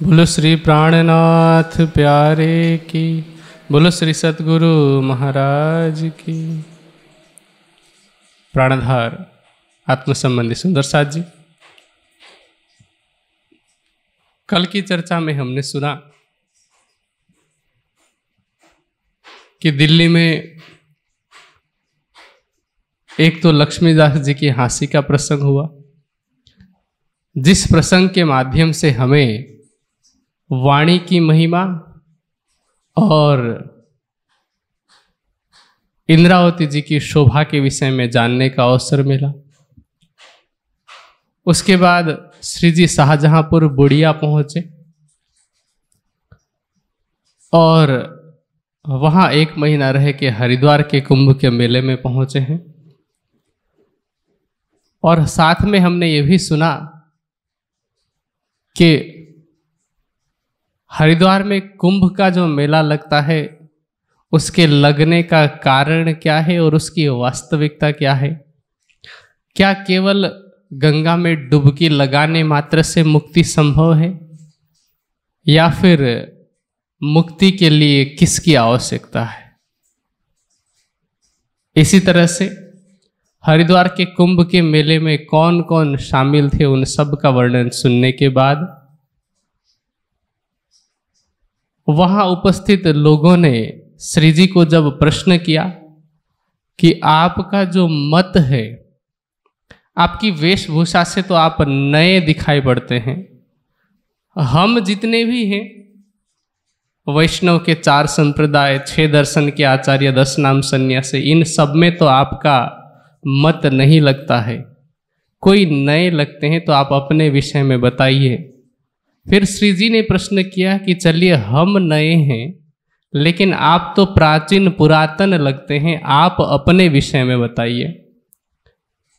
बोलो श्री प्राणनाथ प्यारे की बोलो श्री सतगुरु महाराज की प्राणधार आत्म संबंधी सुंदर साथ जी कल की चर्चा में हमने सुना कि दिल्ली में एक तो लक्ष्मीदास जी की हाँसी का प्रसंग हुआ जिस प्रसंग के माध्यम से हमें वाणी की महिमा और इंद्रावती जी की शोभा के विषय में जानने का अवसर मिला उसके बाद श्री जी शाहजहांपुर बुढ़िया पहुंचे और वहाँ एक महीना रह के हरिद्वार के कुंभ के मेले में पहुँचे हैं और साथ में हमने ये भी सुना कि हरिद्वार में कुंभ का जो मेला लगता है उसके लगने का कारण क्या है और उसकी वास्तविकता क्या है क्या केवल गंगा में डुबकी लगाने मात्र से मुक्ति संभव है या फिर मुक्ति के लिए किसकी आवश्यकता है इसी तरह से हरिद्वार के कुंभ के मेले में कौन कौन शामिल थे उन सब का वर्णन सुनने के बाद वहां उपस्थित लोगों ने श्री जी को जब प्रश्न किया कि आपका जो मत है आपकी वेशभूषा से तो आप नए दिखाई पड़ते हैं हम जितने भी हैं वैष्णव के चार संप्रदाय छह दर्शन के आचार्य दस नाम संन्यासी इन सब में तो आपका मत नहीं लगता है कोई नए लगते हैं तो आप अपने विषय में बताइए फिर श्री जी ने प्रश्न किया कि चलिए हम नए हैं लेकिन आप तो प्राचीन पुरातन लगते हैं आप अपने विषय में बताइए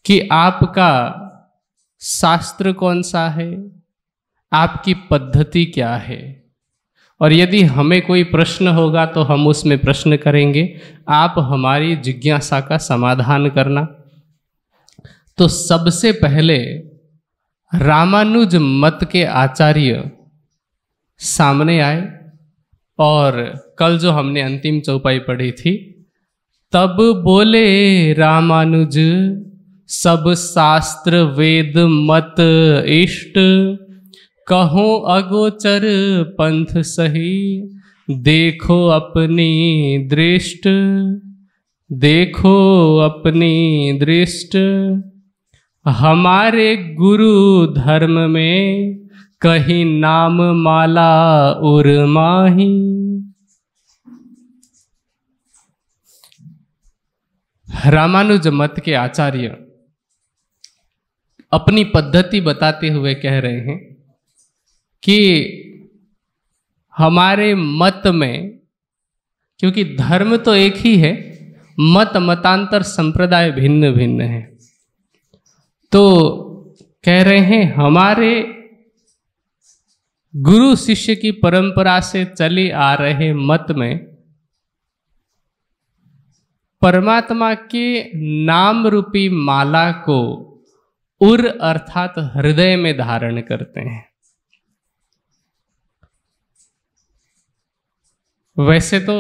कि आपका शास्त्र कौन सा है आपकी पद्धति क्या है और यदि हमें कोई प्रश्न होगा तो हम उसमें प्रश्न करेंगे आप हमारी जिज्ञासा का समाधान करना तो सबसे पहले रामानुज मत के आचार्य सामने आए और कल जो हमने अंतिम चौपाई पढ़ी थी तब बोले रामानुज सब शास्त्र वेद मत इष्ट कहो अगोचर पंथ सही देखो अपनी दृष्ट देखो अपनी दृष्ट हमारे गुरु धर्म में कहीं नाम माला उर्माही रामानुज मत के आचार्य अपनी पद्धति बताते हुए कह रहे हैं कि हमारे मत में क्योंकि धर्म तो एक ही है मत मतांतर संप्रदाय भिन्न भिन्न है तो कह रहे हैं हमारे गुरु शिष्य की परंपरा से चले आ रहे मत में परमात्मा के नाम रूपी माला को उर अर्थात हृदय में धारण करते हैं वैसे तो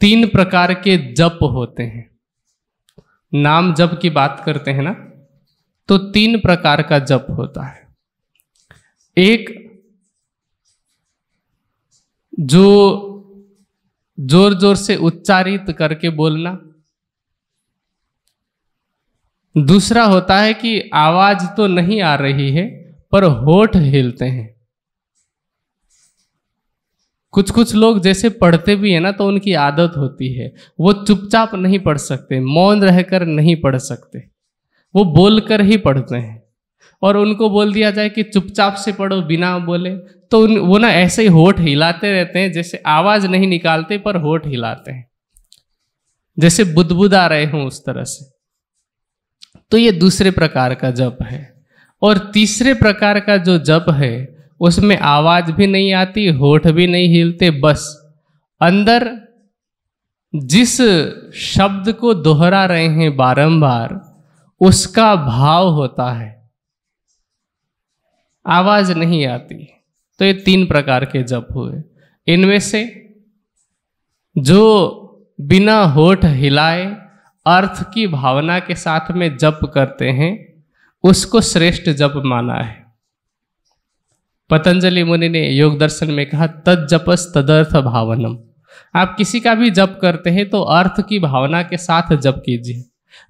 तीन प्रकार के जप होते हैं नाम जप की बात करते हैं ना तो तीन प्रकार का जप होता है एक जो जोर जोर से उच्चारित करके बोलना दूसरा होता है कि आवाज तो नहीं आ रही है पर होठ हिलते हैं कुछ कुछ लोग जैसे पढ़ते भी है ना तो उनकी आदत होती है वो चुपचाप नहीं पढ़ सकते मौन रहकर नहीं पढ़ सकते वो बोलकर ही पढ़ते हैं और उनको बोल दिया जाए कि चुपचाप से पढ़ो बिना बोले तो उन वो ना ऐसे ही होठ हिलाते रहते हैं जैसे आवाज़ नहीं निकालते पर होठ हिलाते हैं जैसे बुदबुदा रहे हों उस तरह से तो ये दूसरे प्रकार का जप है और तीसरे प्रकार का जो जप है उसमें आवाज़ भी नहीं आती होठ भी नहीं हिलते बस अंदर जिस शब्द को दोहरा रहे हैं बारंबार उसका भाव होता है आवाज़ नहीं आती तो ये तीन प्रकार के जप हुए इनमें से जो बिना होठ हिलाए अर्थ की भावना के साथ में जप करते हैं उसको श्रेष्ठ जप माना है पतंजलि मुनि ने योग दर्शन में कहा तद जपस तदर्थ भावनम आप किसी का भी जप करते हैं तो अर्थ की भावना के साथ जप कीजिए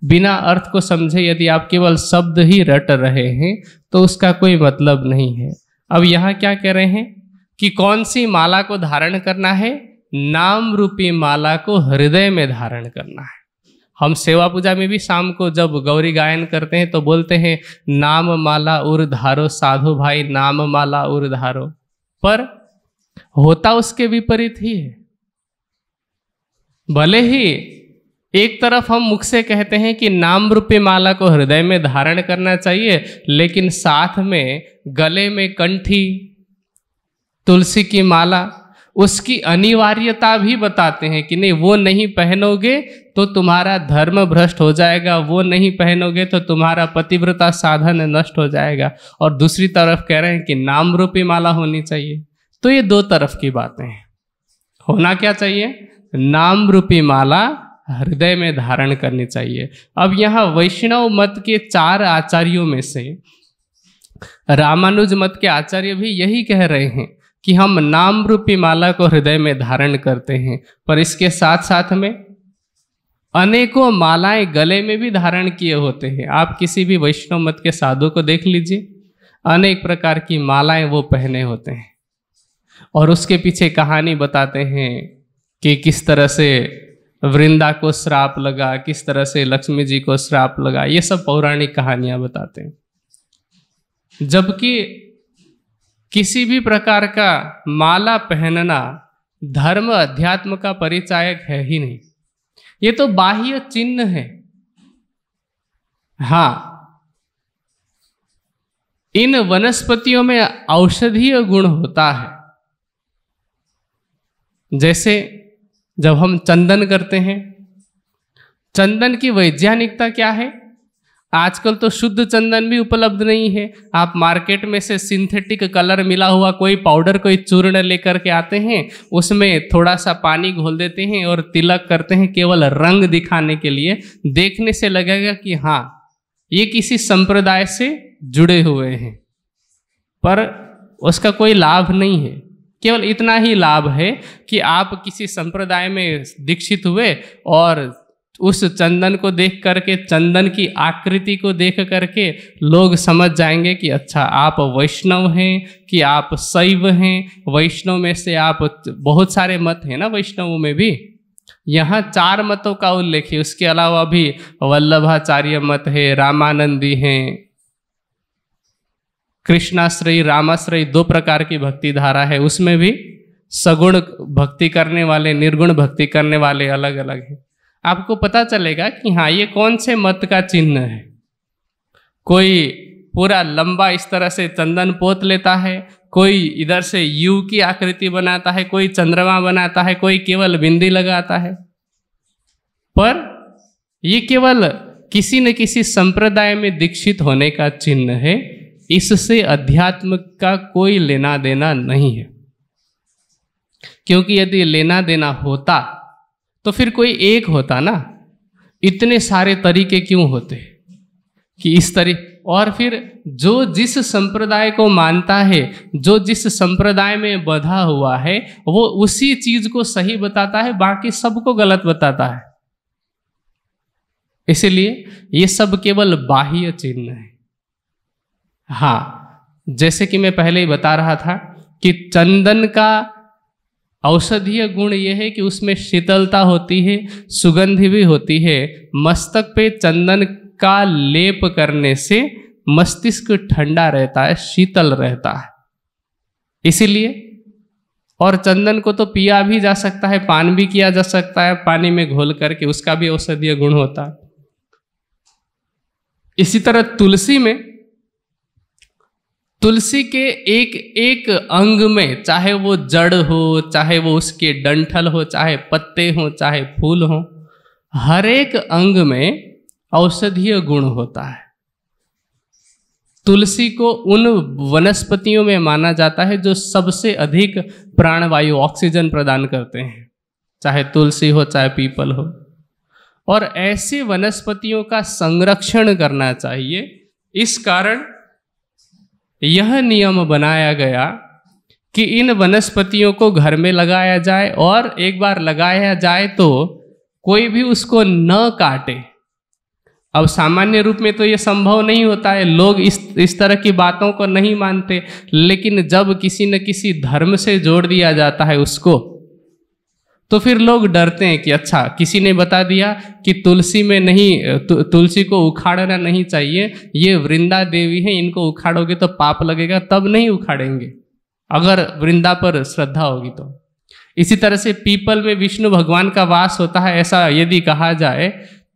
बिना अर्थ को समझे यदि आप केवल शब्द ही रट रहे हैं तो उसका कोई मतलब नहीं है अब यहाँ क्या कह रहे हैं कि कौन सी माला को धारण करना है नाम रूपी माला को हृदय में धारण करना है हम सेवा पूजा में भी शाम को जब गौरी गायन करते हैं तो बोलते हैं नाम माला उर धारो साधु भाई नाम माला उर धारो पर होता उसके विपरीत ही है भले ही एक तरफ हम मुख से कहते हैं कि नाम रूपी माला को हृदय में धारण करना चाहिए लेकिन साथ में गले में कंठी तुलसी की माला उसकी अनिवार्यता भी बताते हैं कि नहीं वो नहीं पहनोगे तो तुम्हारा धर्म भ्रष्ट हो जाएगा वो नहीं पहनोगे तो तुम्हारा पतिव्रता साधन नष्ट हो जाएगा और दूसरी तरफ कह रहे हैं कि नाम रूपी माला होनी चाहिए तो ये दो तरफ की बातें हैं होना क्या चाहिए नाम रूपी माला हृदय में धारण करनी चाहिए अब यहाँ वैष्णव मत के चार आचार्यों में से रामानुज मत के आचार्य भी यही कह रहे हैं कि हम नाम रूपी माला को हृदय में धारण करते हैं पर इसके साथ साथ में अनेकों मालाएं गले में भी धारण किए होते हैं आप किसी भी वैष्णव मत के साधु को देख लीजिए अनेक प्रकार की मालाएं वो पहने होते हैं और उसके पीछे कहानी बताते हैं कि किस तरह से वृंदा को श्राप लगा किस तरह से लक्ष्मी जी को श्राप लगा ये सब पौराणिक कहानियां बताते हैं जबकि किसी भी प्रकार का माला पहनना धर्म अध्यात्म का परिचायक है ही नहीं ये तो बाह्य चिन्ह है हाँ इन वनस्पतियों में औषधीय गुण होता है जैसे जब हम चंदन करते हैं चंदन की वैज्ञानिकता क्या है आजकल तो शुद्ध चंदन भी उपलब्ध नहीं है आप मार्केट में से सिंथेटिक कलर मिला हुआ कोई पाउडर कोई चूर्ण लेकर के आते हैं उसमें थोड़ा सा पानी घोल देते हैं और तिलक करते हैं केवल रंग दिखाने के लिए देखने से लगेगा कि हाँ ये किसी संप्रदाय से जुड़े हुए हैं पर उसका कोई लाभ नहीं है केवल इतना ही लाभ है कि आप किसी संप्रदाय में दीक्षित हुए और उस चंदन को देख करके चंदन की आकृति को देख करके लोग समझ जाएंगे कि अच्छा आप वैष्णव हैं कि आप शैव हैं वैष्णव में से आप बहुत सारे मत हैं ना वैष्णवों में भी यहाँ चार मतों का उल्लेख है उसके अलावा भी वल्लभाचार्य मत है रामानंदी हैं कृष्णाश्रय रामाश्रय दो प्रकार की भक्ति धारा है उसमें भी सगुण भक्ति करने वाले निर्गुण भक्ति करने वाले अलग अलग हैं आपको पता चलेगा कि हाँ ये कौन से मत का चिन्ह है कोई पूरा लंबा इस तरह से चंदन पोत लेता है कोई इधर से यू की आकृति बनाता है कोई चंद्रमा बनाता है कोई केवल बिंदी लगाता है पर ये केवल किसी न किसी संप्रदाय में दीक्षित होने का चिन्ह है इससे अध्यात्म का कोई लेना देना नहीं है क्योंकि यदि लेना देना होता तो फिर कोई एक होता ना इतने सारे तरीके क्यों होते कि इस तरी और फिर जो जिस संप्रदाय को मानता है जो जिस संप्रदाय में बधा हुआ है वो उसी चीज को सही बताता है बाकी सबको गलत बताता है इसलिए ये सब केवल बाह्य चिन्ह है हाँ जैसे कि मैं पहले ही बता रहा था कि चंदन का औषधीय गुण यह है कि उसमें शीतलता होती है सुगंध भी होती है मस्तक पे चंदन का लेप करने से मस्तिष्क ठंडा रहता है शीतल रहता है इसीलिए और चंदन को तो पिया भी जा सकता है पान भी किया जा सकता है पानी में घोल करके उसका भी औषधीय गुण होता है इसी तरह तुलसी में तुलसी के एक एक अंग में चाहे वो जड़ हो चाहे वो उसके डंठल हो चाहे पत्ते हो चाहे फूल हो हर एक अंग में औषधीय गुण होता है तुलसी को उन वनस्पतियों में माना जाता है जो सबसे अधिक प्राणवायु ऑक्सीजन प्रदान करते हैं चाहे तुलसी हो चाहे पीपल हो और ऐसी वनस्पतियों का संरक्षण करना चाहिए इस कारण यह नियम बनाया गया कि इन वनस्पतियों को घर में लगाया जाए और एक बार लगाया जाए तो कोई भी उसको न काटे अब सामान्य रूप में तो ये संभव नहीं होता है लोग इस इस तरह की बातों को नहीं मानते लेकिन जब किसी न किसी धर्म से जोड़ दिया जाता है उसको तो फिर लोग डरते हैं कि अच्छा किसी ने बता दिया कि तुलसी में नहीं तु, तुलसी को उखाड़ना नहीं चाहिए ये वृंदा देवी है इनको उखाड़ोगे तो पाप लगेगा तब नहीं उखाड़ेंगे अगर वृंदा पर श्रद्धा होगी तो इसी तरह से पीपल में विष्णु भगवान का वास होता है ऐसा यदि कहा जाए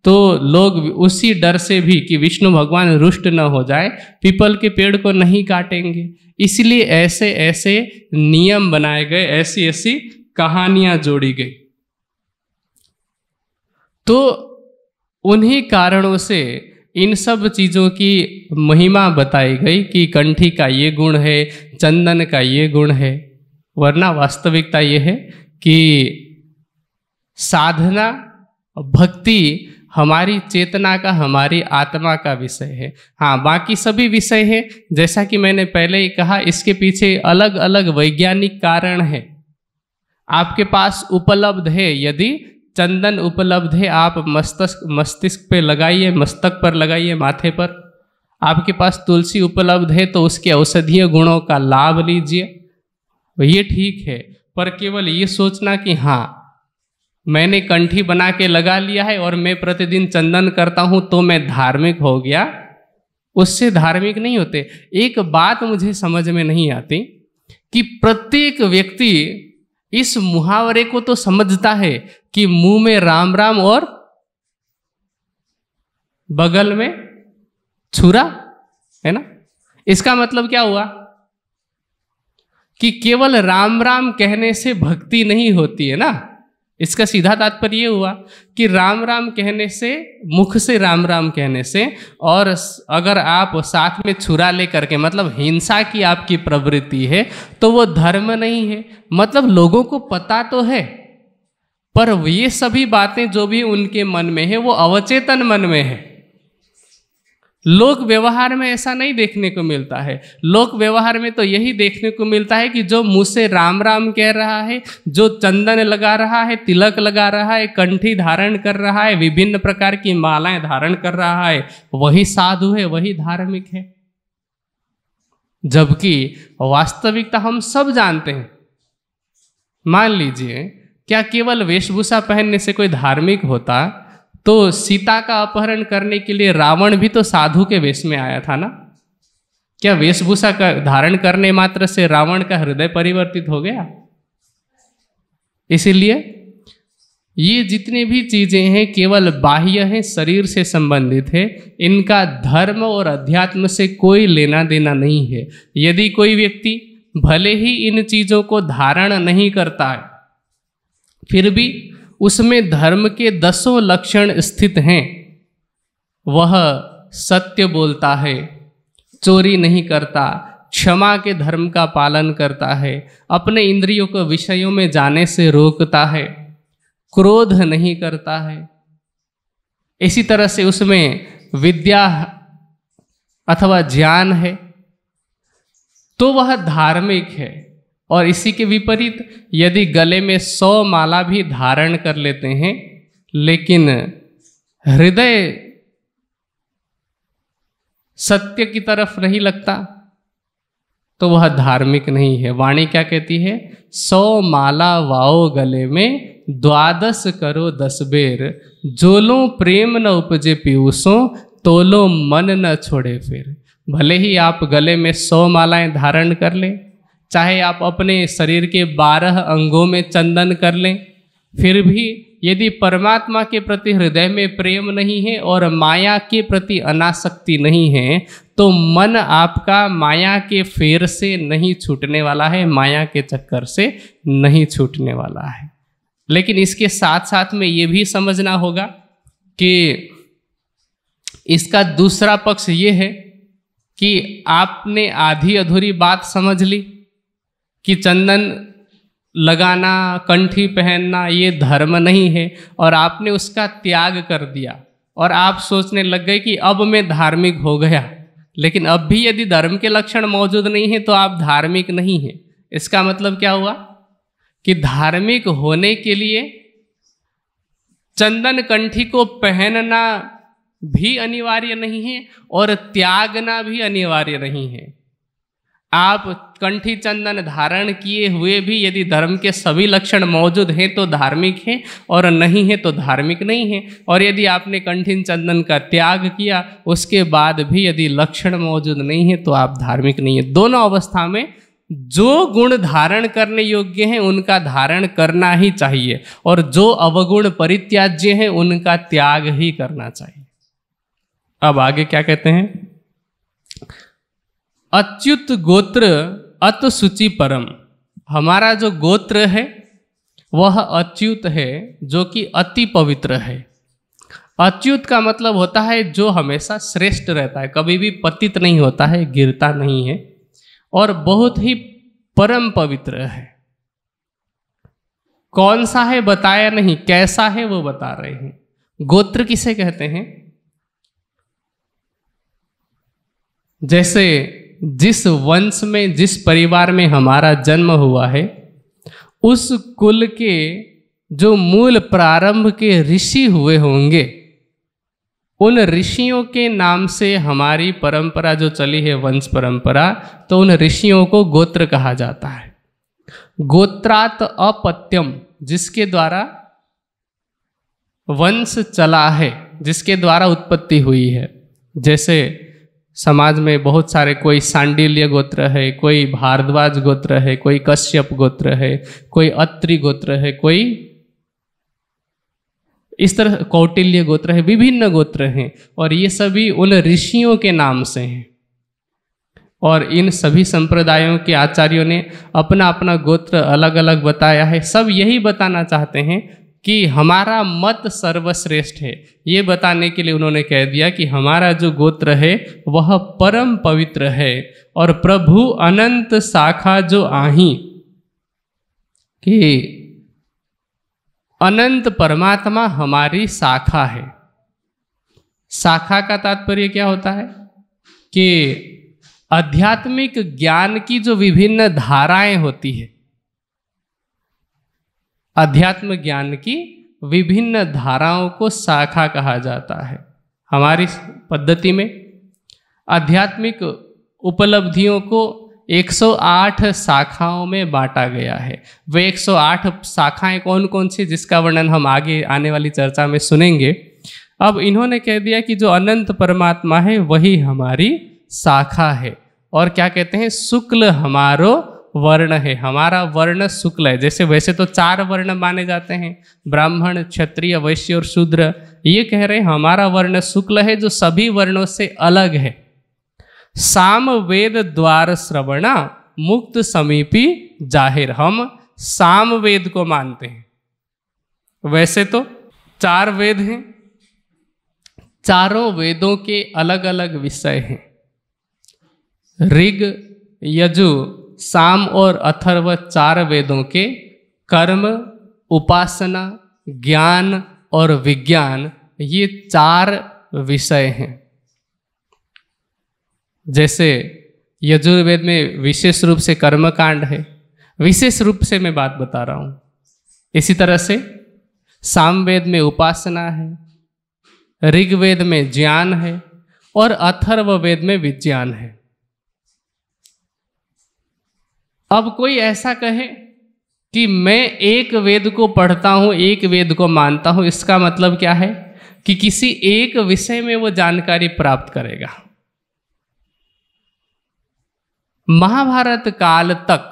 तो लोग उसी डर से भी कि विष्णु भगवान रुष्ट न हो जाए पीपल के पेड़ को नहीं काटेंगे इसलिए ऐसे ऐसे नियम बनाए गए ऐसी ऐसी कहानियां जोड़ी गई तो उन्हीं कारणों से इन सब चीज़ों की महिमा बताई गई कि कंठी का ये गुण है चंदन का ये गुण है वरना वास्तविकता ये है कि साधना भक्ति हमारी चेतना का हमारी आत्मा का विषय है हाँ बाकी सभी विषय हैं जैसा कि मैंने पहले ही कहा इसके पीछे अलग अलग वैज्ञानिक कारण है आपके पास उपलब्ध है यदि चंदन उपलब्ध है आप मस्तिष्क मस्तिष्क पे लगाइए मस्तक पर लगाइए माथे पर आपके पास तुलसी उपलब्ध है तो उसके औषधीय गुणों का लाभ लीजिए ये ठीक है पर केवल ये सोचना कि हाँ मैंने कंठी बना के लगा लिया है और मैं प्रतिदिन चंदन करता हूँ तो मैं धार्मिक हो गया उससे धार्मिक नहीं होते एक बात मुझे समझ में नहीं आती कि प्रत्येक व्यक्ति इस मुहावरे को तो समझता है कि मुंह में राम राम और बगल में छुरा है ना इसका मतलब क्या हुआ कि केवल राम राम कहने से भक्ति नहीं होती है ना इसका सीधा तात्पर्य ये हुआ कि राम राम कहने से मुख से राम राम कहने से और अगर आप साथ में छुरा लेकर के मतलब हिंसा की आपकी प्रवृत्ति है तो वो धर्म नहीं है मतलब लोगों को पता तो है पर ये सभी बातें जो भी उनके मन में है वो अवचेतन मन में है लोक व्यवहार में ऐसा नहीं देखने को मिलता है लोक व्यवहार में तो यही देखने को मिलता है कि जो मुँह से राम राम कह रहा है जो चंदन लगा रहा है तिलक लगा रहा है कंठी धारण कर रहा है विभिन्न प्रकार की मालाएं धारण कर रहा है वही साधु है वही धार्मिक है जबकि वास्तविकता हम सब जानते हैं मान लीजिए क्या केवल वेशभूषा पहनने से कोई धार्मिक होता तो सीता का अपहरण करने के लिए रावण भी तो साधु के वेश में आया था ना क्या वेशभूषा का धारण करने मात्र से रावण का हृदय परिवर्तित हो गया इसीलिए ये जितनी भी चीजें हैं केवल बाह्य हैं शरीर से संबंधित है इनका धर्म और अध्यात्म से कोई लेना देना नहीं है यदि कोई व्यक्ति भले ही इन चीजों को धारण नहीं करता है फिर भी उसमें धर्म के दसों लक्षण स्थित हैं वह सत्य बोलता है चोरी नहीं करता क्षमा के धर्म का पालन करता है अपने इंद्रियों को विषयों में जाने से रोकता है क्रोध नहीं करता है इसी तरह से उसमें विद्या अथवा ज्ञान है तो वह धार्मिक है और इसी के विपरीत यदि गले में सौ माला भी धारण कर लेते हैं लेकिन हृदय सत्य की तरफ नहीं लगता तो वह धार्मिक नहीं है वाणी क्या कहती है सौ माला वाओ गले में द्वादश करो दस बेर जोलो प्रेम न उपजे पीऊसो तोलो मन न छोड़े फिर भले ही आप गले में सौ मालाएं धारण कर लें चाहे आप अपने शरीर के बारह अंगों में चंदन कर लें फिर भी यदि परमात्मा के प्रति हृदय में प्रेम नहीं है और माया के प्रति अनासक्ति नहीं है तो मन आपका माया के फेर से नहीं छूटने वाला है माया के चक्कर से नहीं छूटने वाला है लेकिन इसके साथ साथ में ये भी समझना होगा कि इसका दूसरा पक्ष ये है कि आपने आधी अधूरी बात समझ ली कि चंदन लगाना कंठी पहनना ये धर्म नहीं है और आपने उसका त्याग कर दिया और आप सोचने लग गए कि अब मैं धार्मिक हो गया लेकिन अब भी यदि धर्म के लक्षण मौजूद नहीं है तो आप धार्मिक नहीं हैं इसका मतलब क्या हुआ कि धार्मिक होने के लिए चंदन कंठी को पहनना भी अनिवार्य नहीं है और त्यागना भी अनिवार्य नहीं है आप कंठी चंदन धारण किए हुए भी यदि धर्म के सभी लक्षण मौजूद हैं तो धार्मिक हैं और नहीं हैं तो धार्मिक नहीं हैं और यदि आपने कंठी चंदन का त्याग किया उसके बाद भी यदि लक्षण मौजूद नहीं है तो आप धार्मिक नहीं है दोनों अवस्था में जो गुण धारण करने योग्य हैं उनका धारण करना ही चाहिए और जो अवगुण परित्याज्य हैं उनका त्याग ही करना चाहिए अब आगे क्या कहते हैं अच्युत गोत्र अत सूचि परम हमारा जो गोत्र है वह अच्युत है जो कि अति पवित्र है अच्युत का मतलब होता है जो हमेशा श्रेष्ठ रहता है कभी भी पतित नहीं होता है गिरता नहीं है और बहुत ही परम पवित्र है कौन सा है बताया नहीं कैसा है वो बता रहे हैं गोत्र किसे कहते हैं जैसे जिस वंश में जिस परिवार में हमारा जन्म हुआ है उस कुल के जो मूल प्रारंभ के ऋषि हुए होंगे उन ऋषियों के नाम से हमारी परंपरा जो चली है वंश परंपरा तो उन ऋषियों को गोत्र कहा जाता है गोत्रात अपत्यम जिसके द्वारा वंश चला है जिसके द्वारा उत्पत्ति हुई है जैसे समाज में बहुत सारे कोई सांडिल्य गोत्र है कोई भारद्वाज गोत्र है कोई कश्यप गोत्र है कोई अत्रि गोत्र है कोई इस तरह कौटिल्य गोत्र है विभिन्न गोत्र हैं और ये सभी उन ऋषियों के नाम से हैं और इन सभी संप्रदायों के आचार्यों ने अपना अपना गोत्र अलग अलग बताया है सब यही बताना चाहते हैं कि हमारा मत सर्वश्रेष्ठ है ये बताने के लिए उन्होंने कह दिया कि हमारा जो गोत्र है वह परम पवित्र है और प्रभु अनंत शाखा जो आही कि अनंत परमात्मा हमारी शाखा है शाखा का तात्पर्य क्या होता है कि आध्यात्मिक ज्ञान की जो विभिन्न धाराएं होती है अध्यात्म ज्ञान की विभिन्न धाराओं को शाखा कहा जाता है हमारी पद्धति में आध्यात्मिक उपलब्धियों को 108 शाखाओं में बांटा गया है वे 108 शाखाएं कौन कौन सी जिसका वर्णन हम आगे आने वाली चर्चा में सुनेंगे अब इन्होंने कह दिया कि जो अनंत परमात्मा है वही हमारी शाखा है और क्या कहते हैं शुक्ल हमारो वर्ण है हमारा वर्ण शुक्ल है जैसे वैसे तो चार वर्ण माने जाते हैं ब्राह्मण क्षत्रिय वैश्य और शूद्र ये कह रहे हैं हमारा वर्ण शुक्ल है जो सभी वर्णों से अलग है साम वेद द्वार श्रवणा मुक्त समीपी जाहिर हम साम वेद को मानते हैं वैसे तो चार वेद हैं चारों वेदों के अलग अलग विषय हैं ऋग यजु साम और अथर्व चार वेदों के कर्म उपासना ज्ञान और विज्ञान ये चार विषय हैं जैसे यजुर्वेद में विशेष रूप से कर्मकांड है विशेष रूप से मैं बात बता रहा हूँ इसी तरह से सामवेद में उपासना है ऋग्वेद में ज्ञान है और अथर्ववेद में विज्ञान है अब कोई ऐसा कहे कि मैं एक वेद को पढ़ता हूँ एक वेद को मानता हूँ इसका मतलब क्या है कि किसी एक विषय में वो जानकारी प्राप्त करेगा महाभारत काल तक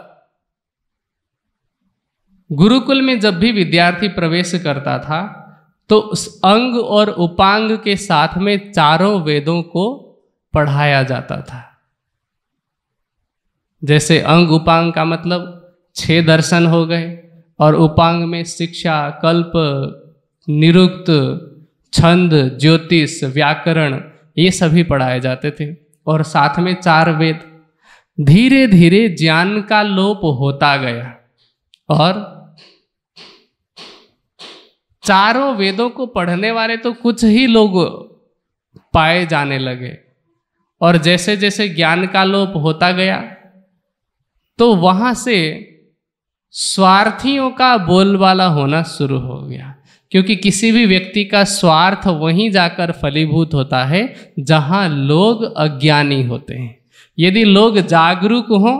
गुरुकुल में जब भी विद्यार्थी प्रवेश करता था तो उस अंग और उपांग के साथ में चारों वेदों को पढ़ाया जाता था जैसे अंग उपांग का मतलब छह दर्शन हो गए और उपांग में शिक्षा कल्प निरुक्त छंद ज्योतिष व्याकरण ये सभी पढ़ाए जाते थे और साथ में चार वेद धीरे धीरे ज्ञान का लोप होता गया और चारों वेदों को पढ़ने वाले तो कुछ ही लोग पाए जाने लगे और जैसे जैसे ज्ञान का लोप होता गया तो वहाँ से स्वार्थियों का बोलबाला होना शुरू हो गया क्योंकि किसी भी व्यक्ति का स्वार्थ वहीं जाकर फलीभूत होता है जहाँ लोग अज्ञानी होते हैं यदि लोग जागरूक हों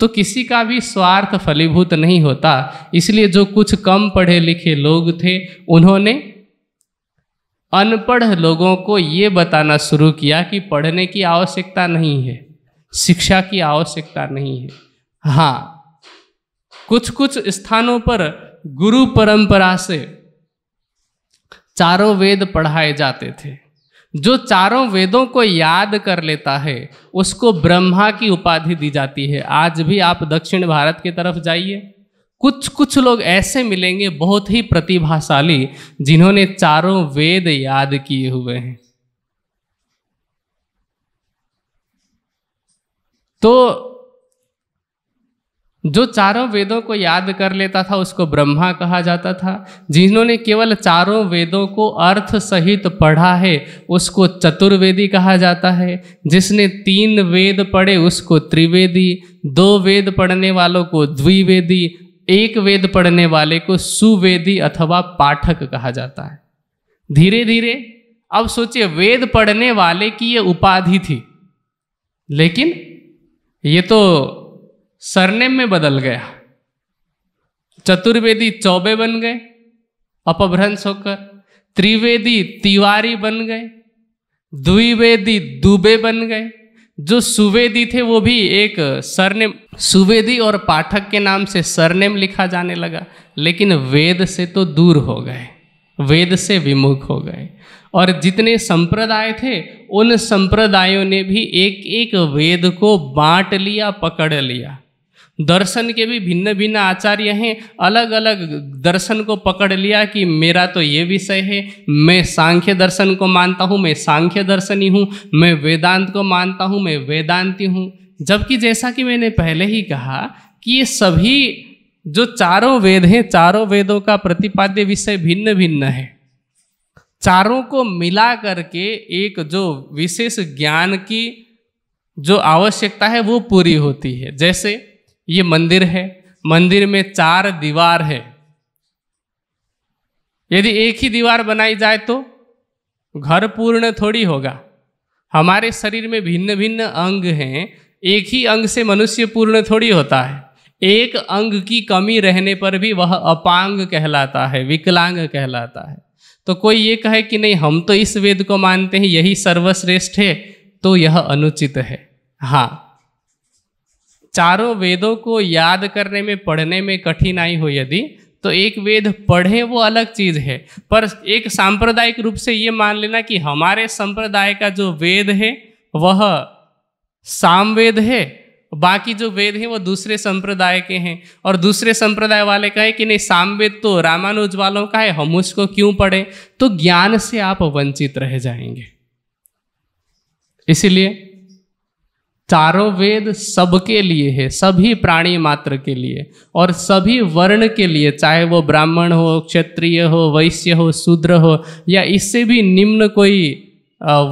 तो किसी का भी स्वार्थ फलीभूत नहीं होता इसलिए जो कुछ कम पढ़े लिखे लोग थे उन्होंने अनपढ़ लोगों को ये बताना शुरू किया कि पढ़ने की आवश्यकता नहीं है शिक्षा की आवश्यकता नहीं है हाँ कुछ कुछ स्थानों पर गुरु परंपरा से चारों वेद पढ़ाए जाते थे जो चारों वेदों को याद कर लेता है उसको ब्रह्मा की उपाधि दी जाती है आज भी आप दक्षिण भारत की तरफ जाइए कुछ कुछ लोग ऐसे मिलेंगे बहुत ही प्रतिभाशाली जिन्होंने चारों वेद याद किए हुए हैं तो जो चारों वेदों को याद कर लेता था उसको ब्रह्मा कहा जाता था जिन्होंने केवल चारों वेदों को अर्थ सहित पढ़ा है उसको चतुर्वेदी कहा जाता है जिसने तीन वेद पढ़े उसको त्रिवेदी दो वेद पढ़ने वालों को द्विवेदी एक वेद पढ़ने वाले को सुवेदी अथवा पाठक कहा जाता है धीरे धीरे अब सोचिए वेद पढ़ने वाले की ये उपाधि थी लेकिन ये तो सरनेम में बदल गया चतुर्वेदी चौबे बन गए अपभ्रंश होकर त्रिवेदी तिवारी बन गए द्विवेदी दुबे बन गए जो सुवेदी थे वो भी एक सरनेम सुवेदी और पाठक के नाम से सरनेम लिखा जाने लगा लेकिन वेद से तो दूर हो गए वेद से विमुख हो गए और जितने संप्रदाय थे उन संप्रदायों ने भी एक एक वेद को बांट लिया पकड़ लिया दर्शन के भी भिन्न भिन्न आचार्य हैं अलग अलग दर्शन को पकड़ लिया कि मेरा तो ये विषय है मैं सांख्य दर्शन को मानता हूँ मैं सांख्य दर्शनी हूँ मैं वेदांत को मानता हूँ मैं वेदांती हूँ जबकि जैसा कि मैंने पहले ही कहा कि ये सभी जो चारों वेद हैं चारों वेदों का प्रतिपाद्य विषय भिन्न भिन्न है चारों को मिला करके एक जो विशेष ज्ञान की जो आवश्यकता है वो पूरी होती है जैसे ये मंदिर है मंदिर में चार दीवार है यदि एक ही दीवार बनाई जाए तो घर पूर्ण थोड़ी होगा हमारे शरीर में भिन्न भिन्न अंग हैं एक ही अंग से मनुष्य पूर्ण थोड़ी होता है एक अंग की कमी रहने पर भी वह अपांग कहलाता है विकलांग कहलाता है तो कोई ये कहे कि नहीं हम तो इस वेद को मानते हैं यही सर्वश्रेष्ठ है तो यह अनुचित है हाँ चारों वेदों को याद करने में पढ़ने में कठिनाई हो यदि तो एक वेद पढ़े वो अलग चीज है पर एक सांप्रदायिक रूप से ये मान लेना कि हमारे संप्रदाय का जो वेद है वह सामवेद है बाकी जो वेद हैं वो दूसरे संप्रदाय के हैं और दूसरे संप्रदाय वाले का है कि नहीं सामवेद तो रामानुज वालों का है हम उसको क्यों पढ़े तो ज्ञान से आप वंचित रह जाएंगे इसीलिए चारों वेद सबके लिए है सभी प्राणी मात्र के लिए और सभी वर्ण के लिए चाहे वो ब्राह्मण हो क्षत्रिय हो वैश्य हो शूद्र हो या इससे भी निम्न कोई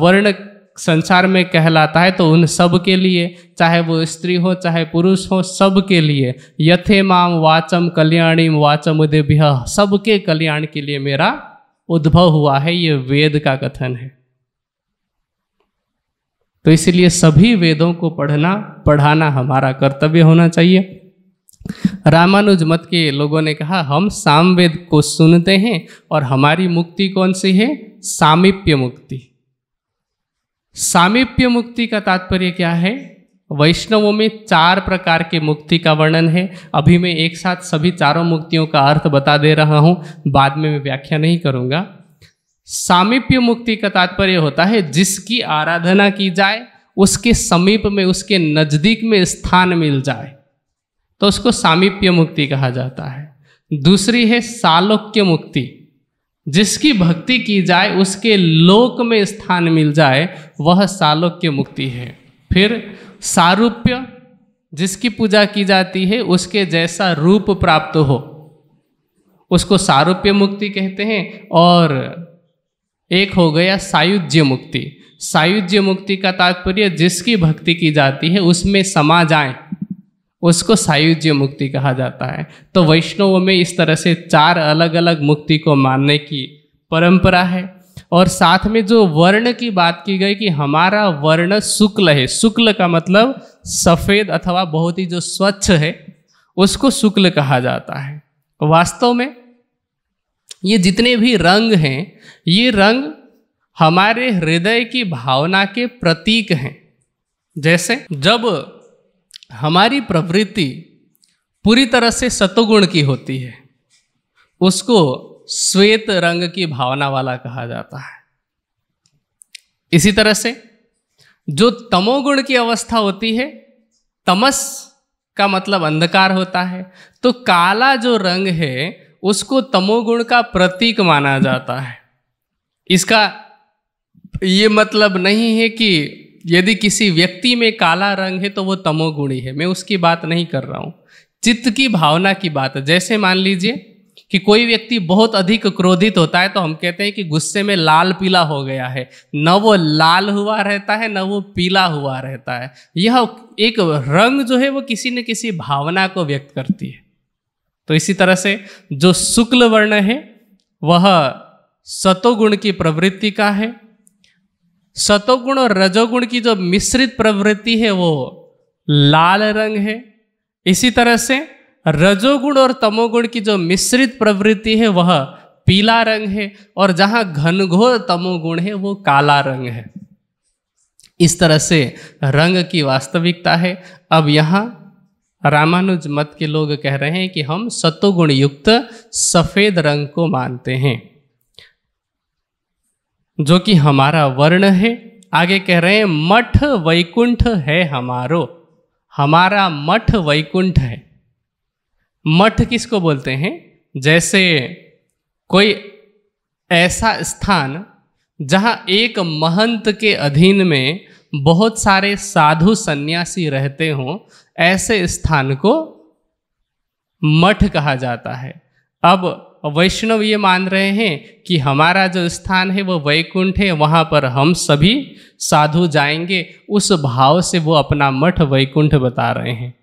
वर्ण संसार में कहलाता है तो उन सब के लिए चाहे वो स्त्री हो चाहे पुरुष हो सब के लिए यथे माम वाचम कल्याणीम वाचम उदय सबके कल्याण के लिए मेरा उद्भव हुआ है ये वेद का कथन है तो इसलिए सभी वेदों को पढ़ना पढ़ाना हमारा कर्तव्य होना चाहिए रामानुज मत के लोगों ने कहा हम सामवेद को सुनते हैं और हमारी मुक्ति कौन सी है सामिप्य मुक्ति सामिप्य मुक्ति का तात्पर्य क्या है वैष्णवों में चार प्रकार के मुक्ति का वर्णन है अभी मैं एक साथ सभी चारों मुक्तियों का अर्थ बता दे रहा हूँ बाद में मैं व्याख्या नहीं करूँगा सामीप्य मुक्ति का तात्पर्य होता है जिसकी आराधना की जाए उसके समीप में उसके नज़दीक में स्थान मिल जाए तो उसको सामीप्य मुक्ति कहा जाता है दूसरी है सालोक्य मुक्ति जिसकी भक्ति की जाए उसके लोक में स्थान मिल जाए वह सालोक्य मुक्ति है फिर सारूप्य जिसकी पूजा की जाती है उसके जैसा रूप प्राप्त हो उसको सारूप्य मुक्ति कहते हैं और एक हो गया सायुज्य मुक्ति सायुज्य मुक्ति का तात्पर्य जिसकी भक्ति की जाती है उसमें समा जाए उसको सायुज्य मुक्ति कहा जाता है तो वैष्णव में इस तरह से चार अलग अलग मुक्ति को मानने की परंपरा है और साथ में जो वर्ण की बात की गई कि हमारा वर्ण शुक्ल है शुक्ल का मतलब सफ़ेद अथवा बहुत ही जो स्वच्छ है उसको शुक्ल कहा जाता है वास्तव में ये जितने भी रंग हैं ये रंग हमारे हृदय की भावना के प्रतीक हैं जैसे जब हमारी प्रवृत्ति पूरी तरह से सतोगुण की होती है उसको श्वेत रंग की भावना वाला कहा जाता है इसी तरह से जो तमोगुण की अवस्था होती है तमस का मतलब अंधकार होता है तो काला जो रंग है उसको तमोगुण का प्रतीक माना जाता है इसका ये मतलब नहीं है कि यदि किसी व्यक्ति में काला रंग है तो वो तमोगुणी है मैं उसकी बात नहीं कर रहा हूँ चित्त की भावना की बात है जैसे मान लीजिए कि कोई व्यक्ति बहुत अधिक क्रोधित होता है तो हम कहते हैं कि गुस्से में लाल पीला हो गया है न वो लाल हुआ रहता है न वो पीला हुआ रहता है यह एक रंग जो है वो किसी न किसी भावना को व्यक्त करती है तो इसी तरह से जो शुक्ल वर्ण है वह सतोगुण की प्रवृत्ति का है सतोगुण और रजोगुण की जो मिश्रित प्रवृत्ति है वो लाल रंग है इसी तरह से रजोगुण और तमोगुण की जो मिश्रित प्रवृत्ति है वह पीला रंग है और जहाँ घनघोर तमोगुण है वो काला रंग है इस तरह से रंग की वास्तविकता है अब यहाँ रामानुज मत के लोग कह रहे हैं कि हम सतोगुण युक्त सफ़ेद रंग को मानते हैं जो कि हमारा वर्ण है आगे कह रहे हैं मठ वैकुंठ है हमारो हमारा मठ वैकुंठ है मठ किसको बोलते हैं जैसे कोई ऐसा स्थान जहाँ एक महंत के अधीन में बहुत सारे साधु सन्यासी रहते हों ऐसे स्थान को मठ कहा जाता है अब वैष्णव ये मान रहे हैं कि हमारा जो स्थान है वो वैकुंठ है वहाँ पर हम सभी साधु जाएंगे उस भाव से वो अपना मठ वैकुंठ बता रहे हैं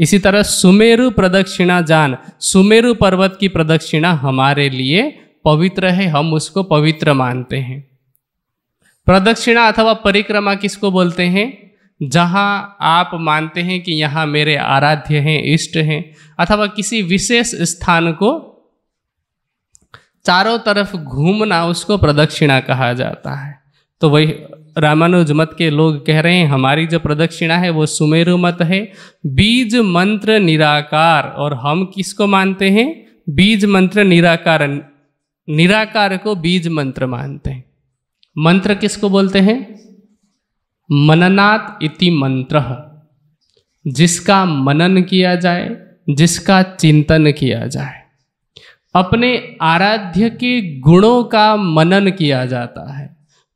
इसी तरह सुमेरु प्रदक्षिणा जान सुमेरु पर्वत की प्रदक्षिणा हमारे लिए पवित्र है हम उसको पवित्र मानते हैं प्रदक्षिणा अथवा परिक्रमा किसको बोलते हैं जहाँ आप मानते हैं कि यहाँ मेरे आराध्य हैं इष्ट हैं अथवा किसी विशेष स्थान को चारों तरफ घूमना उसको प्रदक्षिणा कहा जाता है तो वही रामानुज मत के लोग कह रहे हैं हमारी जो प्रदक्षिणा है वो सुमेरु मत है बीज मंत्र निराकार और हम किसको मानते हैं बीज मंत्र निराकार निराकार को बीज मंत्र मानते हैं मंत्र किसको बोलते हैं मननात इति मंत्र जिसका मनन किया जाए जिसका चिंतन किया जाए अपने आराध्य के गुणों का मनन किया जाता है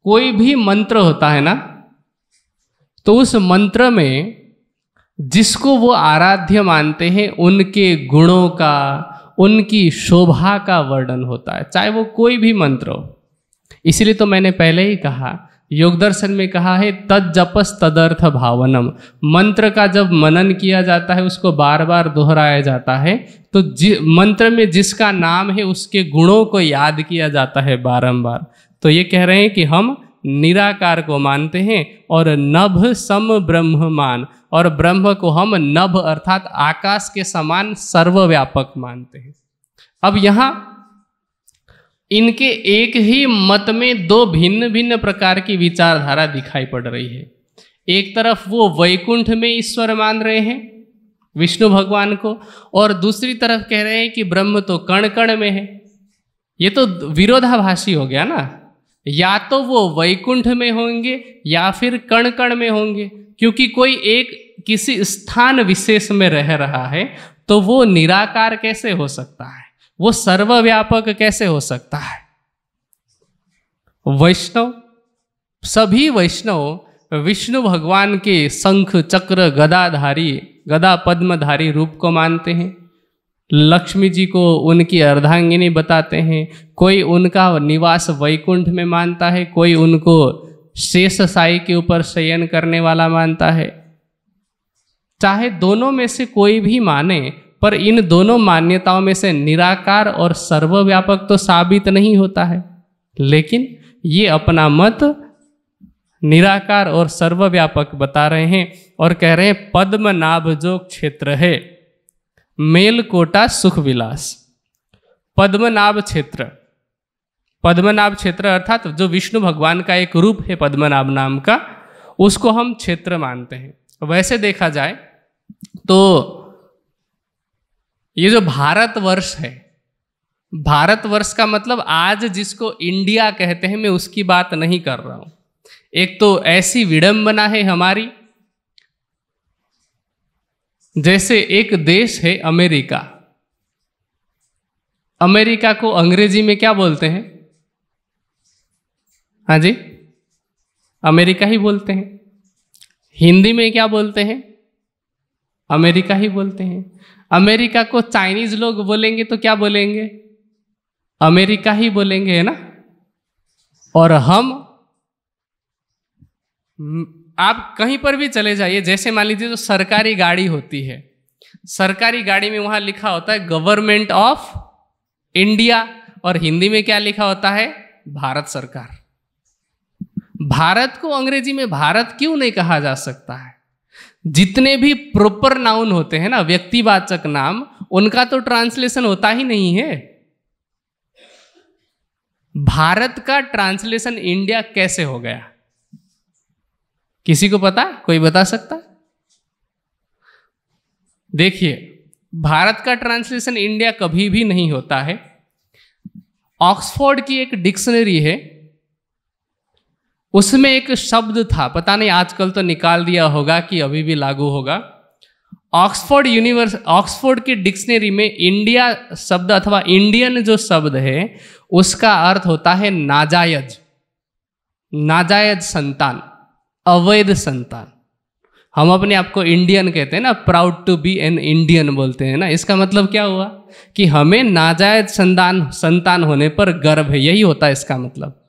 कोई भी मंत्र होता है ना तो उस मंत्र में जिसको वो आराध्य मानते हैं उनके गुणों का उनकी शोभा का वर्णन होता है चाहे वो कोई भी मंत्र हो इसलिए तो मैंने पहले ही कहा योगदर्शन में कहा है तद जपस तदर्थ भावनम मंत्र का जब मनन किया जाता है उसको बार बार दोहराया जाता है तो जि मंत्र में जिसका नाम है उसके गुणों को याद किया जाता है बारंबार तो ये कह रहे हैं कि हम निराकार को मानते हैं और नभ सम ब्रह्म मान और ब्रह्म को हम नभ अर्थात आकाश के समान सर्वव्यापक मानते हैं अब यहाँ इनके एक ही मत में दो भिन्न भिन्न प्रकार की विचारधारा दिखाई पड़ रही है एक तरफ वो वैकुंठ में ईश्वर मान रहे हैं विष्णु भगवान को और दूसरी तरफ कह रहे हैं कि ब्रह्म तो कण कण में है ये तो विरोधाभासी हो गया ना या तो वो वैकुंठ में होंगे या फिर कण कण में होंगे क्योंकि कोई एक किसी स्थान विशेष में रह रहा है तो वो निराकार कैसे हो सकता है वो सर्वव्यापक कैसे हो सकता है वैष्णव सभी वैष्णव विष्णु भगवान के शंख चक्र गदाधारी गदा पद्मधारी रूप को मानते हैं लक्ष्मी जी को उनकी अर्धांगिनी बताते हैं कोई उनका निवास वैकुंठ में मानता है कोई उनको शेष साई के ऊपर शयन करने वाला मानता है चाहे दोनों में से कोई भी माने पर इन दोनों मान्यताओं में से निराकार और सर्वव्यापक तो साबित नहीं होता है लेकिन ये अपना मत निराकार और सर्वव्यापक बता रहे हैं और कह रहे हैं पद्मनाभ जो क्षेत्र है मेलकोटा सुखविलास पद्मनाभ क्षेत्र पद्मनाभ क्षेत्र अर्थात जो विष्णु भगवान का एक रूप है पद्मनाभ नाम का उसको हम क्षेत्र मानते हैं वैसे देखा जाए तो ये जो भारतवर्ष है भारतवर्ष का मतलब आज जिसको इंडिया कहते हैं मैं उसकी बात नहीं कर रहा हूं एक तो ऐसी विडंबना है हमारी जैसे एक देश है अमेरिका अमेरिका को अंग्रेजी में क्या बोलते हैं हाँ जी अमेरिका ही बोलते हैं हिंदी में क्या बोलते हैं अमेरिका ही बोलते हैं अमेरिका को चाइनीज लोग बोलेंगे तो क्या बोलेंगे अमेरिका ही बोलेंगे है ना और हम आप कहीं पर भी चले जाइए जैसे मान लीजिए जो सरकारी गाड़ी होती है सरकारी गाड़ी में वहां लिखा होता है गवर्नमेंट ऑफ इंडिया और हिंदी में क्या लिखा होता है भारत सरकार भारत को अंग्रेजी में भारत क्यों नहीं कहा जा सकता है जितने भी प्रॉपर नाउन होते हैं ना व्यक्तिवाचक नाम उनका तो ट्रांसलेशन होता ही नहीं है भारत का ट्रांसलेशन इंडिया कैसे हो गया किसी को पता कोई बता सकता देखिए भारत का ट्रांसलेशन इंडिया कभी भी नहीं होता है ऑक्सफोर्ड की एक डिक्शनरी है उसमें एक शब्द था पता नहीं आजकल तो निकाल दिया होगा कि अभी भी लागू होगा ऑक्सफोर्ड यूनिवर्स ऑक्सफोर्ड की डिक्शनरी में इंडिया शब्द अथवा इंडियन जो शब्द है उसका अर्थ होता है नाजायज नाजायज संतान अवैध संतान हम अपने आप को इंडियन कहते हैं ना proud to be an Indian बोलते हैं ना इसका मतलब क्या हुआ कि हमें नाजायज संतान संतान होने पर गर्व है यही होता है इसका मतलब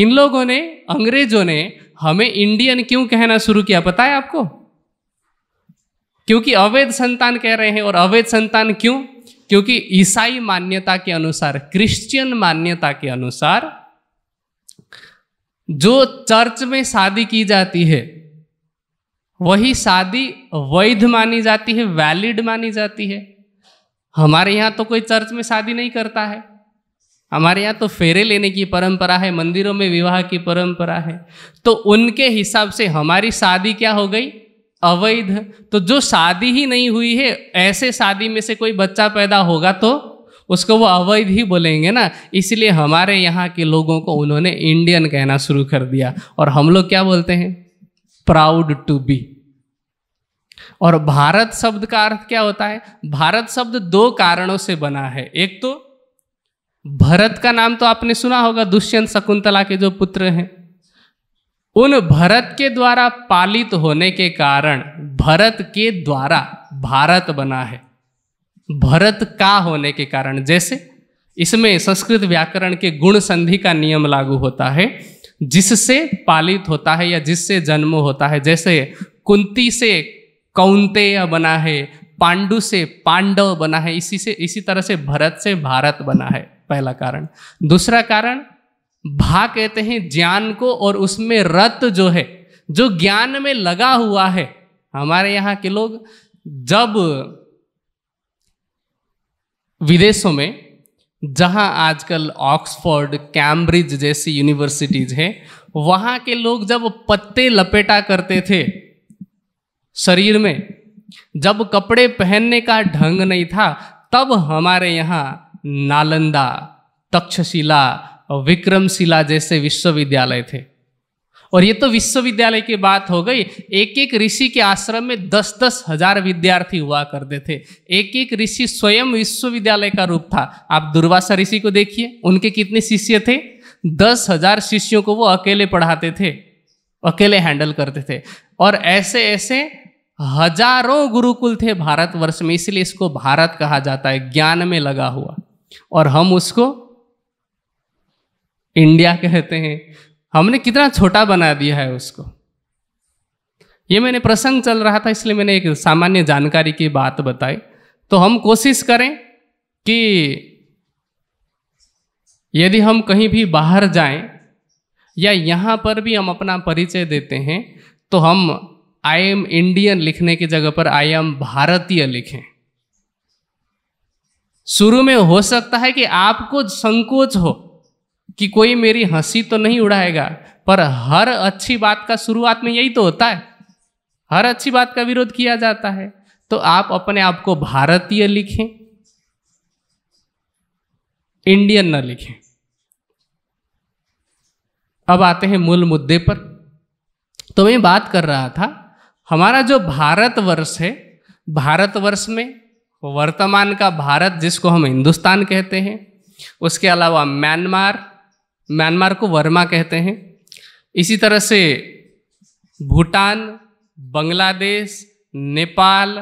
इन लोगों ने अंग्रेजों ने हमें इंडियन क्यों कहना शुरू किया पता है आपको क्योंकि अवैध संतान कह रहे हैं और अवैध संतान क्यों क्योंकि ईसाई मान्यता के अनुसार क्रिश्चियन मान्यता के अनुसार जो चर्च में शादी की जाती है वही शादी वैध मानी जाती है वैलिड मानी जाती है हमारे यहां तो कोई चर्च में शादी नहीं करता है हमारे यहाँ तो फेरे लेने की परंपरा है मंदिरों में विवाह की परंपरा है तो उनके हिसाब से हमारी शादी क्या हो गई अवैध तो जो शादी ही नहीं हुई है ऐसे शादी में से कोई बच्चा पैदा होगा तो उसको वो अवैध ही बोलेंगे ना इसलिए हमारे यहाँ के लोगों को उन्होंने इंडियन कहना शुरू कर दिया और हम लोग क्या बोलते हैं प्राउड टू बी और भारत शब्द का अर्थ क्या होता है भारत शब्द दो कारणों से बना है एक तो भरत का नाम तो आपने सुना होगा दुष्यंत शकुंतला के जो पुत्र हैं उन भरत के द्वारा पालित होने के कारण भरत के द्वारा भारत बना है भरत का होने के कारण जैसे इसमें संस्कृत व्याकरण के गुण संधि का नियम लागू होता है जिससे पालित होता है या जिससे जन्म होता है जैसे कुंती से कौंतेय बना है पांडु से पांडव बना है इसी से इसी तरह से भरत से भारत बना है पहला कारण दूसरा कारण भा कहते हैं ज्ञान को और उसमें रत जो है जो ज्ञान में लगा हुआ है हमारे यहाँ के लोग जब विदेशों में जहाँ आजकल ऑक्सफोर्ड कैम्ब्रिज जैसी यूनिवर्सिटीज हैं वहाँ के लोग जब पत्ते लपेटा करते थे शरीर में जब कपड़े पहनने का ढंग नहीं था तब हमारे यहाँ नालंदा तक्षशिला विक्रमशिला जैसे विश्वविद्यालय थे और ये तो विश्वविद्यालय की बात हो गई एक एक ऋषि के आश्रम में दस दस हजार विद्यार्थी हुआ करते थे एक एक ऋषि स्वयं विश्वविद्यालय का रूप था आप दुर्वासा ऋषि को देखिए उनके कितने शिष्य थे दस हजार शिष्यों को वो अकेले पढ़ाते थे अकेले हैंडल करते थे और ऐसे ऐसे हजारों गुरुकुल थे भारतवर्ष में इसलिए इसको भारत कहा जाता है ज्ञान में लगा हुआ और हम उसको इंडिया कहते हैं हमने कितना छोटा बना दिया है उसको ये मैंने प्रसंग चल रहा था इसलिए मैंने एक सामान्य जानकारी की बात बताई तो हम कोशिश करें कि यदि हम कहीं भी बाहर जाएं या यहाँ पर भी हम अपना परिचय देते हैं तो हम आई एम इंडियन लिखने की जगह पर आई एम भारतीय लिखें शुरू में हो सकता है कि आपको संकोच हो कि कोई मेरी हंसी तो नहीं उड़ाएगा पर हर अच्छी बात का शुरुआत में यही तो होता है हर अच्छी बात का विरोध किया जाता है तो आप अपने आप को भारतीय लिखें इंडियन न लिखें अब आते हैं मूल मुद्दे पर तो मैं बात कर रहा था हमारा जो भारतवर्ष है भारतवर्ष में वर्तमान का भारत जिसको हम हिंदुस्तान कहते हैं उसके अलावा म्यांमार म्यांमार को वर्मा कहते हैं इसी तरह से भूटान बांग्लादेश नेपाल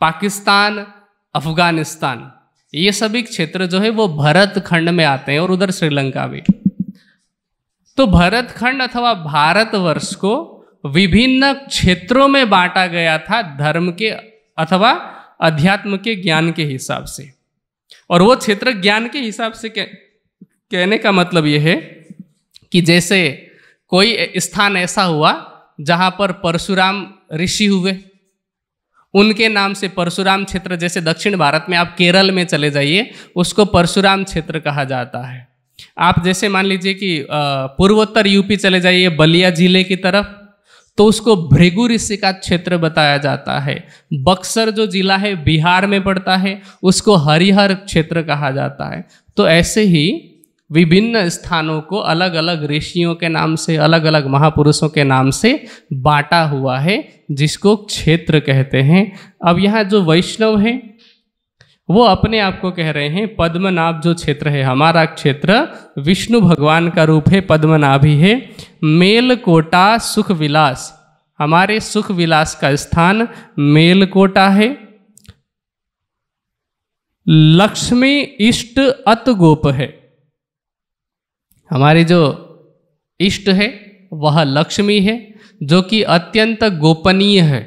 पाकिस्तान अफगानिस्तान ये सभी क्षेत्र जो है वो भरत खंड में आते हैं और उधर श्रीलंका भी तो भरत खंड अथवा भारतवर्ष को विभिन्न क्षेत्रों में बांटा गया था धर्म के अथवा अध्यात्म के ज्ञान के हिसाब से और वो क्षेत्र ज्ञान के हिसाब से कहने का मतलब यह है कि जैसे कोई स्थान ऐसा हुआ जहाँ पर परशुराम ऋषि हुए उनके नाम से परशुराम क्षेत्र जैसे दक्षिण भारत में आप केरल में चले जाइए उसको परशुराम क्षेत्र कहा जाता है आप जैसे मान लीजिए कि पूर्वोत्तर यूपी चले जाइए बलिया जिले की तरफ तो उसको भृगु ऋषि का क्षेत्र बताया जाता है बक्सर जो जिला है बिहार में पड़ता है उसको हरिहर क्षेत्र कहा जाता है तो ऐसे ही विभिन्न स्थानों को अलग अलग ऋषियों के नाम से अलग अलग महापुरुषों के नाम से बांटा हुआ है जिसको क्षेत्र कहते हैं अब यहाँ जो वैष्णव हैं वो अपने आप को कह रहे हैं पद्मनाभ जो क्षेत्र है हमारा क्षेत्र विष्णु भगवान का रूप है पद्मनाभ ही है मेलकोटा सुख विलास हमारे सुख विलास का स्थान मेलकोटा है लक्ष्मी इष्ट अत गोप है हमारे जो इष्ट है वह लक्ष्मी है जो कि अत्यंत गोपनीय है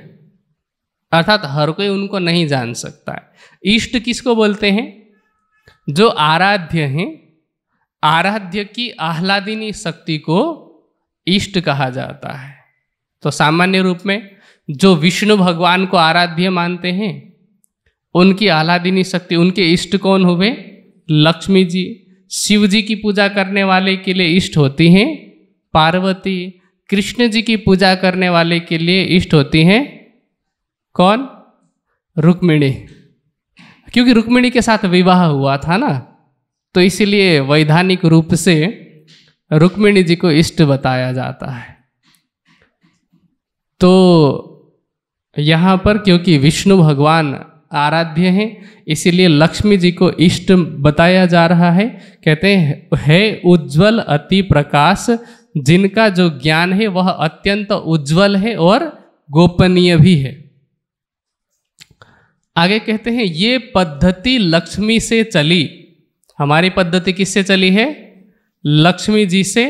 अर्थात हर कोई उनको नहीं जान सकता है इष्ट किसको बोलते हैं जो आराध्य हैं आराध्य की आह्लादिनी शक्ति को इष्ट कहा जाता है तो सामान्य रूप में जो विष्णु भगवान को आराध्य मानते हैं उनकी आह्लादिनी शक्ति उनके इष्ट कौन हुए लक्ष्मी जी शिव जी की पूजा करने वाले के लिए इष्ट होती हैं पार्वती कृष्ण जी की पूजा करने वाले के लिए इष्ट होती हैं कौन रुक्मिणी क्योंकि रुक्मिणी के साथ विवाह हुआ था ना तो इसीलिए वैधानिक रूप से रुक्मिणी जी को इष्ट बताया जाता है तो यहाँ पर क्योंकि विष्णु भगवान आराध्य हैं इसीलिए लक्ष्मी जी को इष्ट बताया जा रहा है कहते हैं है उज्जवल अति प्रकाश जिनका जो ज्ञान है वह अत्यंत उज्जवल है और गोपनीय भी है आगे कहते हैं ये पद्धति लक्ष्मी से चली हमारी पद्धति किससे चली है लक्ष्मी जी से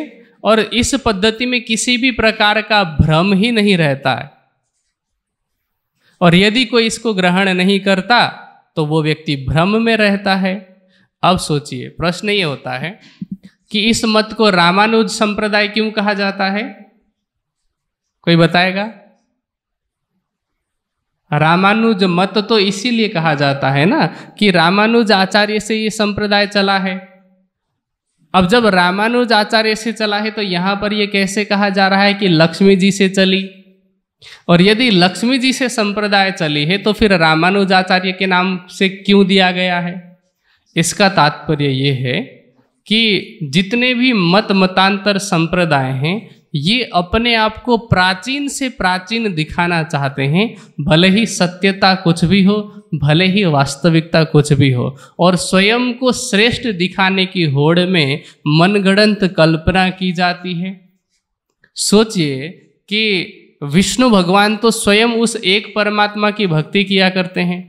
और इस पद्धति में किसी भी प्रकार का भ्रम ही नहीं रहता है और यदि कोई इसको ग्रहण नहीं करता तो वो व्यक्ति भ्रम में रहता है अब सोचिए प्रश्न ये होता है कि इस मत को रामानुज संप्रदाय क्यों कहा जाता है कोई बताएगा रामानुज मत तो इसीलिए कहा जाता है ना कि रामानुज आचार्य से ये संप्रदाय चला है अब जब रामानुज आचार्य से चला है तो यहाँ पर ये कैसे कहा जा रहा है कि लक्ष्मी जी से चली और यदि लक्ष्मी जी से संप्रदाय चली है तो फिर रामानुज आचार्य के नाम से क्यों दिया गया है इसका तात्पर्य ये है कि जितने भी मत मतांतर संप्रदाय हैं ये अपने आप को प्राचीन से प्राचीन दिखाना चाहते हैं भले ही सत्यता कुछ भी हो भले ही वास्तविकता कुछ भी हो और स्वयं को श्रेष्ठ दिखाने की होड़ में मनगढ़ंत कल्पना की जाती है सोचिए कि विष्णु भगवान तो स्वयं उस एक परमात्मा की भक्ति किया करते हैं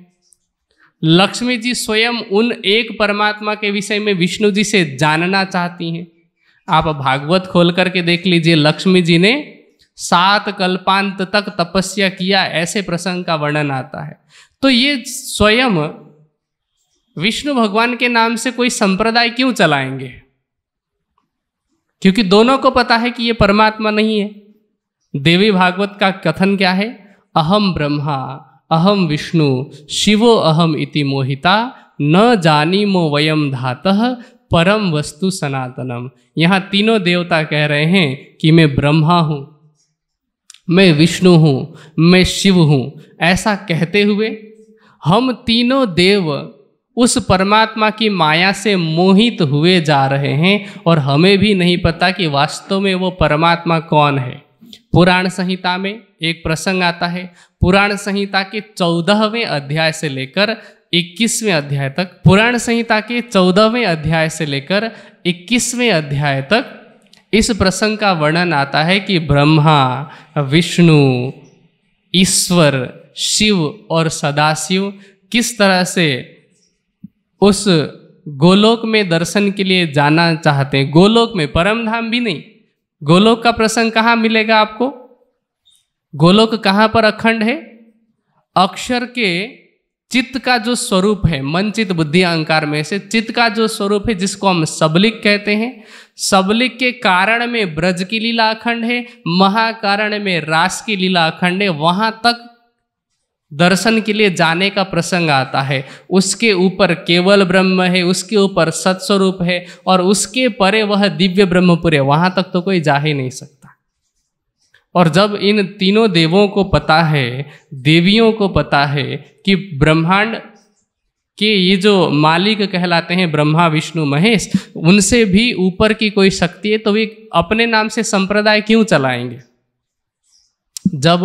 लक्ष्मी जी स्वयं उन एक परमात्मा के विषय में विष्णु जी से जानना चाहती हैं आप भागवत खोल करके देख लीजिए लक्ष्मी जी ने सात कल्पांत तक तपस्या किया ऐसे प्रसंग का वर्णन आता है तो ये स्वयं विष्णु भगवान के नाम से कोई संप्रदाय क्यों चलाएंगे क्योंकि दोनों को पता है कि ये परमात्मा नहीं है देवी भागवत का कथन क्या है अहम ब्रह्मा अहम विष्णु शिवो अहम इति मोहिता न जानी मो वयम धातः परम वस्तु सनातनम यहाँ तीनों देवता कह रहे हैं कि मैं ब्रह्मा हूँ मैं विष्णु हूँ मैं शिव हूँ ऐसा कहते हुए हम तीनों देव उस परमात्मा की माया से मोहित हुए जा रहे हैं और हमें भी नहीं पता कि वास्तव में वो परमात्मा कौन है पुराण संहिता में एक प्रसंग आता है पुराण संहिता के चौदहवें अध्याय से लेकर इक्कीसवें अध्याय तक पुराण संहिता के चौदहवें अध्याय से लेकर इक्कीसवें अध्याय तक इस प्रसंग का वर्णन आता है कि ब्रह्मा विष्णु ईश्वर शिव और सदाशिव किस तरह से उस गोलोक में दर्शन के लिए जाना चाहते हैं गोलोक में परमधाम भी नहीं गोलोक का प्रसंग कहाँ मिलेगा आपको गोलोक कहाँ पर अखंड है अक्षर के चित्त का जो स्वरूप है मन चित्त बुद्धि अहंकार में से चित्त का जो स्वरूप है जिसको हम सबलिक कहते हैं सबलिक के कारण में ब्रज की लीला अखंड है महाकारण में रास की लीला अखंड है वहां तक दर्शन के लिए जाने का प्रसंग आता है उसके ऊपर केवल ब्रह्म है उसके ऊपर सत्स्वरूप है और उसके परे वह दिव्य ब्रह्मपुर है वहां तक तो कोई जा ही नहीं सकता और जब इन तीनों देवों को पता है देवियों को पता है कि ब्रह्मांड के ये जो मालिक कहलाते हैं ब्रह्मा विष्णु महेश उनसे भी ऊपर की कोई शक्ति है तो वे अपने नाम से संप्रदाय क्यों चलाएंगे जब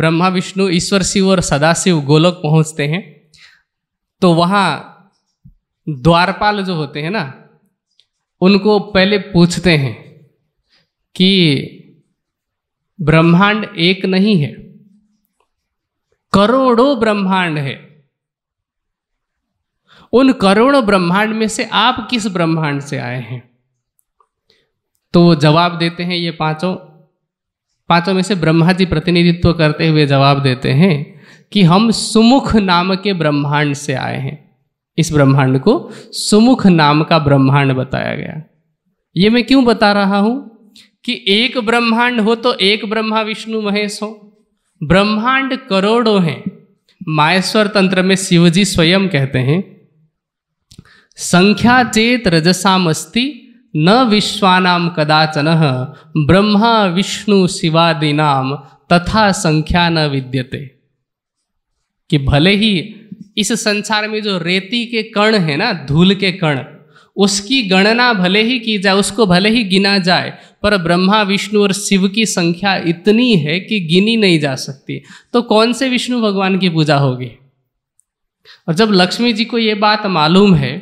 ब्रह्मा विष्णु ईश्वर शिव और सदाशिव गोलक पहुंचते हैं तो वहाँ द्वारपाल जो होते हैं ना उनको पहले पूछते हैं कि ब्रह्मांड एक नहीं है करोड़ों ब्रह्मांड है उन करोड़ों ब्रह्मांड में से आप किस ब्रह्मांड से आए हैं तो वो जवाब देते हैं ये पांचों पांचों में से ब्रह्मा जी प्रतिनिधित्व करते हुए जवाब देते हैं कि हम सुमुख नाम के ब्रह्मांड से आए हैं इस ब्रह्मांड को सुमुख नाम का ब्रह्मांड बताया गया ये मैं क्यों बता रहा हूं कि एक ब्रह्मांड हो तो एक ब्रह्मा विष्णु महेश हो ब्रह्मांड करोड़ों हैं माहेश्वर तंत्र में शिवजी स्वयं कहते हैं संख्या चेत रजसामस्ति न विश्वानाम कदाचन ब्रह्मा विष्णु शिवादिनाम तथा संख्या न विद्यते कि भले ही इस संसार में जो रेती के कण है ना धूल के कण उसकी गणना भले ही की जाए उसको भले ही गिना जाए पर ब्रह्मा विष्णु और शिव की संख्या इतनी है कि गिनी नहीं जा सकती तो कौन से विष्णु भगवान की पूजा होगी और जब लक्ष्मी जी को ये बात मालूम है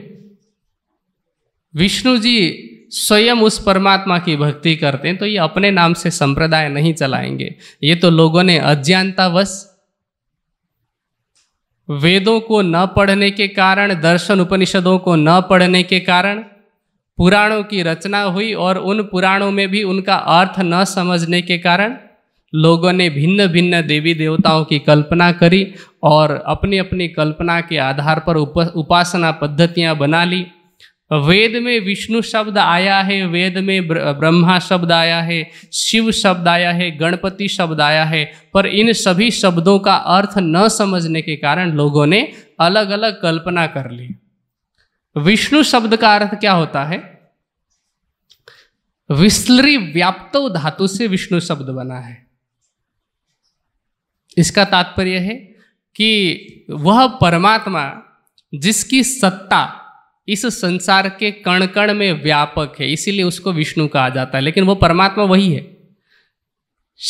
विष्णु जी स्वयं उस परमात्मा की भक्ति करते हैं तो ये अपने नाम से संप्रदाय नहीं चलाएंगे ये तो लोगों ने अज्ञानतावश वेदों को न पढ़ने के कारण दर्शन उपनिषदों को न पढ़ने के कारण पुराणों की रचना हुई और उन पुराणों में भी उनका अर्थ न समझने के कारण लोगों ने भिन्न भिन्न देवी देवताओं की कल्पना करी और अपनी अपनी कल्पना के आधार पर उप, उपासना पद्धतियाँ बना ली वेद में विष्णु शब्द आया है वेद में ब्रह्मा शब्द आया है शिव शब्द आया है गणपति शब्द आया है पर इन सभी शब्दों का अर्थ न समझने के कारण लोगों ने अलग अलग कल्पना कर ली विष्णु शब्द का अर्थ क्या होता है विस्लरी व्याप्त धातु से विष्णु शब्द बना है इसका तात्पर्य है कि वह परमात्मा जिसकी सत्ता इस संसार के कण कण में व्यापक है इसीलिए उसको विष्णु कहा जाता है लेकिन वो परमात्मा वही है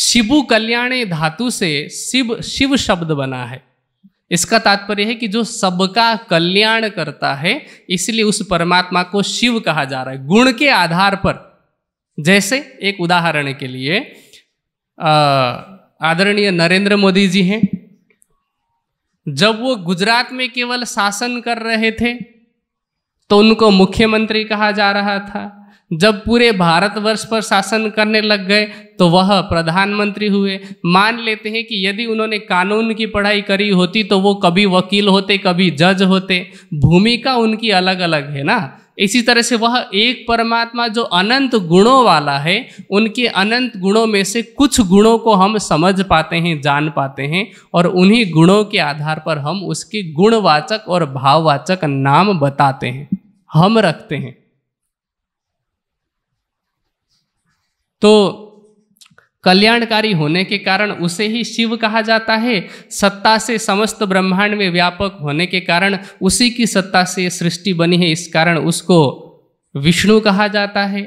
शिवु कल्याणे धातु से शिव शिव शब्द बना है इसका तात्पर्य है कि जो सबका कल्याण करता है इसलिए उस परमात्मा को शिव कहा जा रहा है गुण के आधार पर जैसे एक उदाहरण के लिए आदरणीय नरेंद्र मोदी जी हैं जब वो गुजरात में केवल शासन कर रहे थे तो उनको मुख्यमंत्री कहा जा रहा था जब पूरे भारतवर्ष पर शासन करने लग गए तो वह प्रधानमंत्री हुए मान लेते हैं कि यदि उन्होंने कानून की पढ़ाई करी होती तो वो कभी वकील होते कभी जज होते भूमिका उनकी अलग अलग है ना इसी तरह से वह एक परमात्मा जो अनंत गुणों वाला है उनके अनंत गुणों में से कुछ गुणों को हम समझ पाते हैं जान पाते हैं और उन्हीं गुणों के आधार पर हम उसके गुणवाचक और भाववाचक नाम बताते हैं हम रखते हैं तो कल्याणकारी होने के कारण उसे ही शिव कहा जाता है सत्ता से समस्त ब्रह्मांड में व्यापक होने के कारण उसी की सत्ता से सृष्टि बनी है इस कारण उसको विष्णु कहा जाता है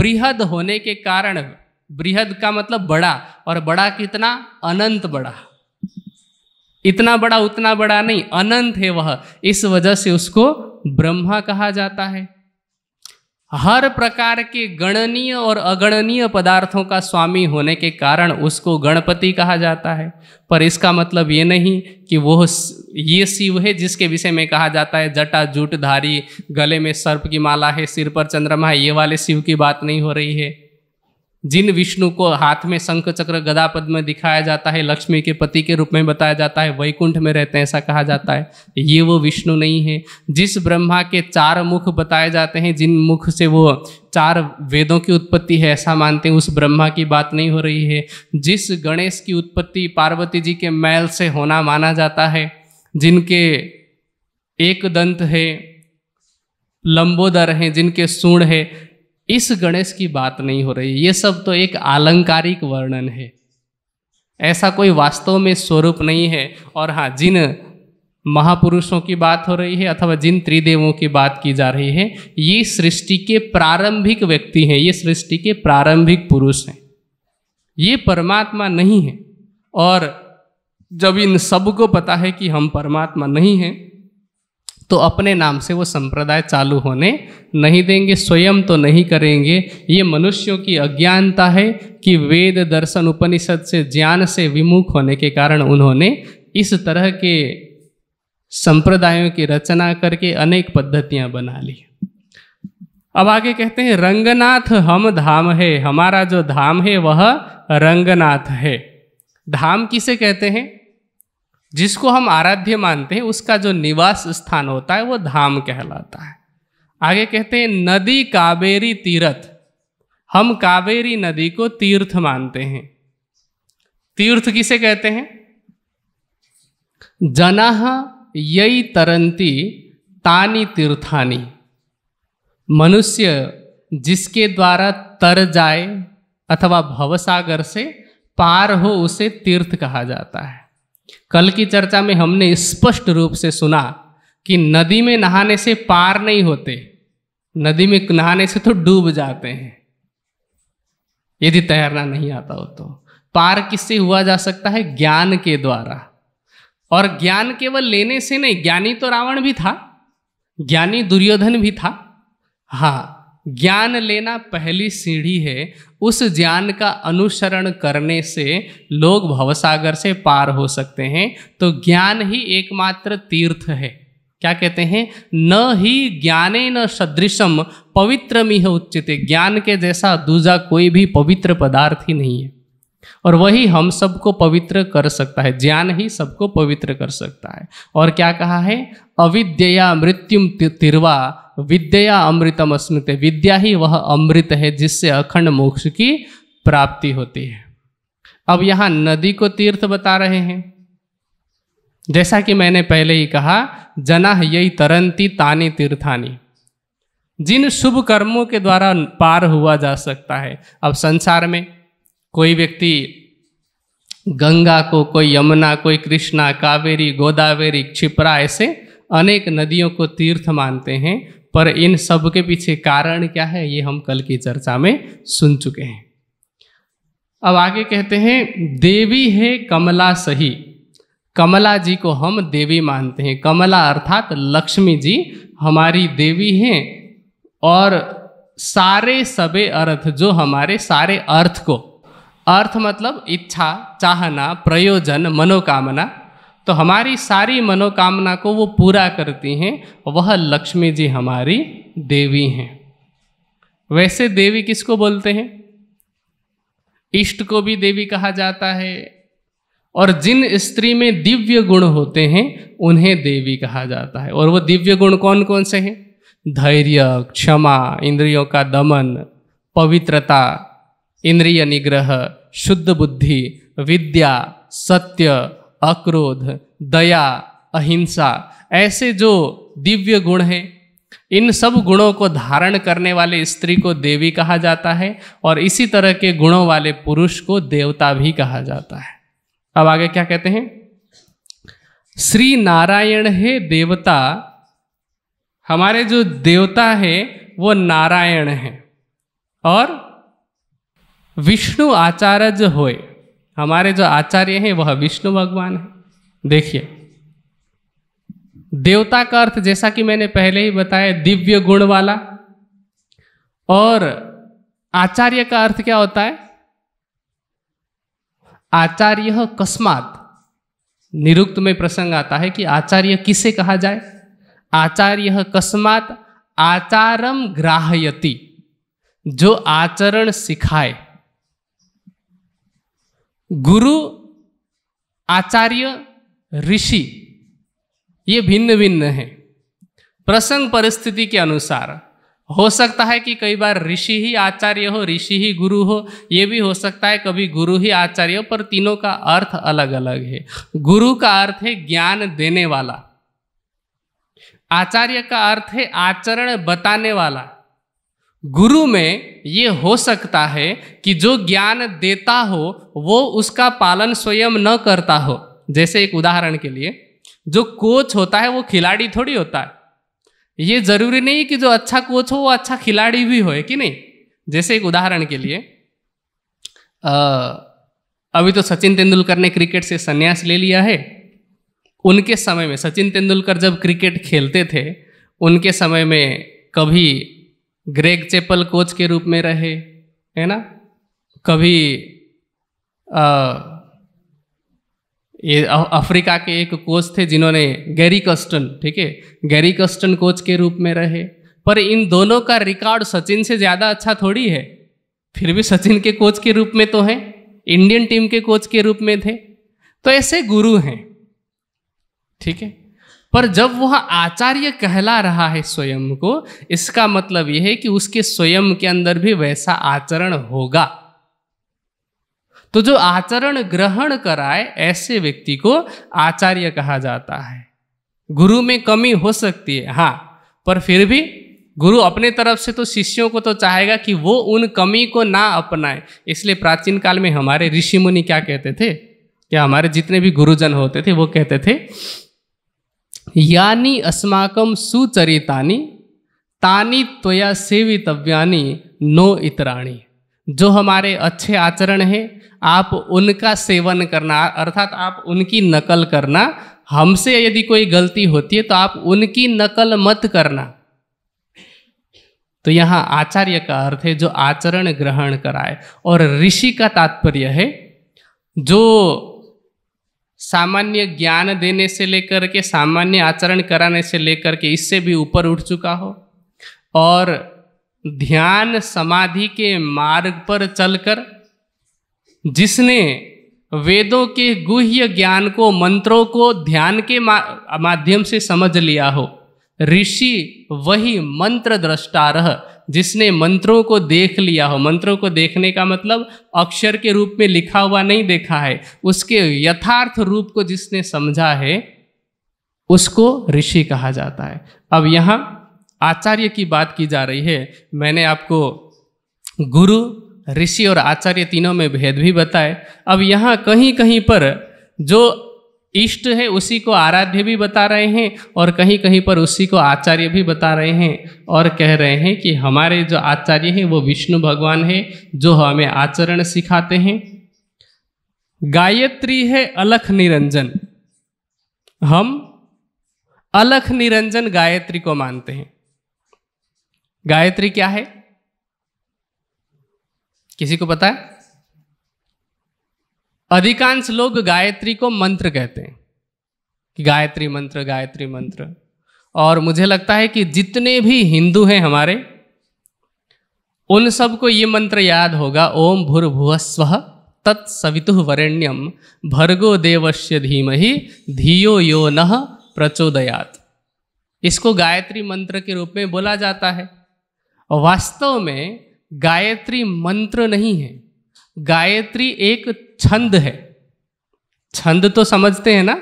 बृहद होने के कारण बृहद का मतलब बड़ा और बड़ा कितना अनंत बड़ा इतना बड़ा उतना बड़ा नहीं अनंत है वह इस वजह से उसको ब्रह्मा कहा जाता है हर प्रकार के गणनीय और अगणनीय पदार्थों का स्वामी होने के कारण उसको गणपति कहा जाता है पर इसका मतलब ये नहीं कि वो ये शिव है जिसके विषय में कहा जाता है जटा जूटधारी गले में सर्प की माला है सिर पर चंद्रमा है ये वाले शिव की बात नहीं हो रही है जिन विष्णु को हाथ में शंख चक्र गदा पद में दिखाया जाता है लक्ष्मी के पति के रूप में बताया जाता है वैकुंठ में रहते हैं ऐसा कहा जाता है ये वो विष्णु नहीं है जिस ब्रह्मा के चार मुख बताए जाते हैं जिन मुख से वो चार वेदों की उत्पत्ति है ऐसा मानते हैं उस ब्रह्मा की बात नहीं हो रही है जिस गणेश की उत्पत्ति पार्वती जी के मैल से होना माना जाता है जिनके एक दंत है लंबोदर हैं जिनके सूण है इस गणेश की बात नहीं हो रही ये सब तो एक आलंकारिक वर्णन है ऐसा कोई वास्तव में स्वरूप नहीं है और हाँ जिन महापुरुषों की बात हो रही है अथवा जिन त्रिदेवों की बात की जा रही है ये सृष्टि के प्रारंभिक व्यक्ति हैं ये सृष्टि के प्रारंभिक पुरुष हैं ये परमात्मा नहीं है और जब इन सबको पता है कि हम परमात्मा नहीं हैं तो अपने नाम से वो संप्रदाय चालू होने नहीं देंगे स्वयं तो नहीं करेंगे ये मनुष्यों की अज्ञानता है कि वेद दर्शन उपनिषद से ज्ञान से विमुख होने के कारण उन्होंने इस तरह के संप्रदायों की रचना करके अनेक पद्धतियां बना ली अब आगे कहते हैं रंगनाथ हम धाम है हमारा जो धाम है वह रंगनाथ है धाम किसे कहते हैं जिसको हम आराध्य मानते हैं उसका जो निवास स्थान होता है वो धाम कहलाता है आगे कहते हैं नदी कावेरी तीर्थ हम कावेरी नदी को तीर्थ मानते हैं तीर्थ किसे कहते हैं जना यई तरंती तानी तीर्थानी मनुष्य जिसके द्वारा तर जाए अथवा भवसागर से पार हो उसे तीर्थ कहा जाता है कल की चर्चा में हमने स्पष्ट रूप से सुना कि नदी में नहाने से पार नहीं होते नदी में नहाने से तो डूब जाते हैं यदि तैरना नहीं आता हो तो पार किससे हुआ जा सकता है ज्ञान के द्वारा और ज्ञान केवल लेने से नहीं ज्ञानी तो रावण भी था ज्ञानी दुर्योधन भी था हाँ ज्ञान लेना पहली सीढ़ी है उस ज्ञान का अनुसरण करने से लोग भवसागर से पार हो सकते हैं तो ज्ञान ही एकमात्र तीर्थ है क्या कहते हैं न ही ज्ञाने न सदृशम मिह उचित ज्ञान के जैसा दूसरा कोई भी पवित्र पदार्थ ही नहीं है और वही हम सबको पवित्र कर सकता है ज्ञान ही सबको पवित्र कर सकता है और क्या कहा है अविद्या मृत्युम तिरवा विद्या अमृतम स्मृत विद्या ही वह अमृत है जिससे अखंड मोक्ष की प्राप्ति होती है अब यहाँ नदी को तीर्थ बता रहे हैं जैसा कि मैंने पहले ही कहा जना यही तरंती तानी तीर्थानी जिन शुभ कर्मों के द्वारा पार हुआ जा सकता है अब संसार में कोई व्यक्ति गंगा को कोई यमुना कोई कृष्णा कावेरी गोदावेरी क्षिप्रा ऐसे अनेक नदियों को तीर्थ मानते हैं पर इन सब के पीछे कारण क्या है ये हम कल की चर्चा में सुन चुके हैं अब आगे कहते हैं देवी है कमला सही कमला जी को हम देवी मानते हैं कमला अर्थात लक्ष्मी जी हमारी देवी हैं और सारे सबे अर्थ जो हमारे सारे अर्थ को अर्थ मतलब इच्छा चाहना प्रयोजन मनोकामना तो हमारी सारी मनोकामना को वो पूरा करती हैं वह लक्ष्मी जी हमारी देवी हैं वैसे देवी किसको बोलते हैं इष्ट को भी देवी कहा जाता है और जिन स्त्री में दिव्य गुण होते हैं उन्हें देवी कहा जाता है और वो दिव्य गुण कौन कौन से हैं धैर्य क्षमा इंद्रियों का दमन पवित्रता इंद्रिय निग्रह शुद्ध बुद्धि विद्या सत्य अक्रोध दया अहिंसा ऐसे जो दिव्य गुण हैं इन सब गुणों को धारण करने वाले स्त्री को देवी कहा जाता है और इसी तरह के गुणों वाले पुरुष को देवता भी कहा जाता है अब आगे क्या कहते हैं श्री नारायण है देवता हमारे जो देवता है वो नारायण है और विष्णु आचार्य होए हमारे जो आचार्य हैं वह विष्णु भगवान है देखिए देवता का अर्थ जैसा कि मैंने पहले ही बताया दिव्य गुण वाला और आचार्य का अर्थ क्या होता है आचार्य कस्मात निरुक्त में प्रसंग आता है कि आचार्य किसे कहा जाए आचार्य कस्मात आचारम ग्राहयति जो आचरण सिखाए गुरु आचार्य ऋषि ये भिन्न भिन्न है प्रसंग परिस्थिति के अनुसार हो सकता है कि कई बार ऋषि ही आचार्य हो ऋषि ही गुरु हो ये भी हो सकता है कभी गुरु ही आचार्य हो पर तीनों का अर्थ अलग अलग है गुरु का अर्थ है ज्ञान देने वाला आचार्य का अर्थ है आचरण बताने वाला गुरु में ये हो सकता है कि जो ज्ञान देता हो वो उसका पालन स्वयं न करता हो जैसे एक उदाहरण के लिए जो कोच होता है वो खिलाड़ी थोड़ी होता है ये जरूरी नहीं कि जो अच्छा कोच हो वो अच्छा खिलाड़ी भी हो कि नहीं जैसे एक उदाहरण के लिए आ, अभी तो सचिन तेंदुलकर ने क्रिकेट से संन्यास ले लिया है उनके समय में सचिन तेंदुलकर जब क्रिकेट खेलते थे उनके समय में कभी ग्रेग चेपल कोच के रूप में रहे है ना कभी आ, ये अफ्रीका के एक कोच थे जिन्होंने गैरी कस्टन ठीक है गैरी कस्टन कोच के रूप में रहे पर इन दोनों का रिकॉर्ड सचिन से ज़्यादा अच्छा थोड़ी है फिर भी सचिन के कोच के रूप में तो हैं इंडियन टीम के कोच के रूप में थे तो ऐसे गुरु हैं ठीक है पर जब वह आचार्य कहला रहा है स्वयं को इसका मतलब यह है कि उसके स्वयं के अंदर भी वैसा आचरण होगा तो जो आचरण ग्रहण कराए ऐसे व्यक्ति को आचार्य कहा जाता है गुरु में कमी हो सकती है हाँ पर फिर भी गुरु अपने तरफ से तो शिष्यों को तो चाहेगा कि वो उन कमी को ना अपनाए इसलिए प्राचीन काल में हमारे ऋषि मुनि क्या कहते थे क्या हमारे जितने भी गुरुजन होते थे वो कहते थे यानी अस्माकम सुचरितानी तानी त्वया सेवितव्यानी नो इतराणी जो हमारे अच्छे आचरण हैं आप उनका सेवन करना अर्थात आप उनकी नकल करना हमसे यदि कोई गलती होती है तो आप उनकी नकल मत करना तो यहाँ आचार्य का अर्थ है जो आचरण ग्रहण कराए और ऋषि का तात्पर्य है जो सामान्य ज्ञान देने से लेकर के सामान्य आचरण कराने से लेकर के इससे भी ऊपर उठ चुका हो और ध्यान समाधि के मार्ग पर चलकर जिसने वेदों के गुह्य ज्ञान को मंत्रों को ध्यान के माध्यम से समझ लिया हो ऋषि वही मंत्र दृष्टारह जिसने मंत्रों को देख लिया हो मंत्रों को देखने का मतलब अक्षर के रूप में लिखा हुआ नहीं देखा है उसके यथार्थ रूप को जिसने समझा है उसको ऋषि कहा जाता है अब यहाँ आचार्य की बात की जा रही है मैंने आपको गुरु ऋषि और आचार्य तीनों में भेद भी बताए अब यहाँ कहीं कहीं पर जो इष्ट है उसी को आराध्य भी बता रहे हैं और कहीं कहीं पर उसी को आचार्य भी बता रहे हैं और कह रहे हैं कि हमारे जो आचार्य हैं वो विष्णु भगवान है जो हमें आचरण सिखाते हैं गायत्री है अलख निरंजन हम अलख निरंजन गायत्री को मानते हैं गायत्री क्या है किसी को पता है अधिकांश लोग गायत्री को मंत्र कहते हैं कि गायत्री मंत्र गायत्री मंत्र और मुझे लगता है कि जितने भी हिंदू हैं हमारे उन सबको ये मंत्र याद होगा ओम भूर्भुव स्व तत्सवितु वरेण्यम भर्गो धीम धीमहि धियो यो न प्रचोदयात इसको गायत्री मंत्र के रूप में बोला जाता है वास्तव में गायत्री मंत्र नहीं है गायत्री एक छंद है छंद तो समझते हैं ना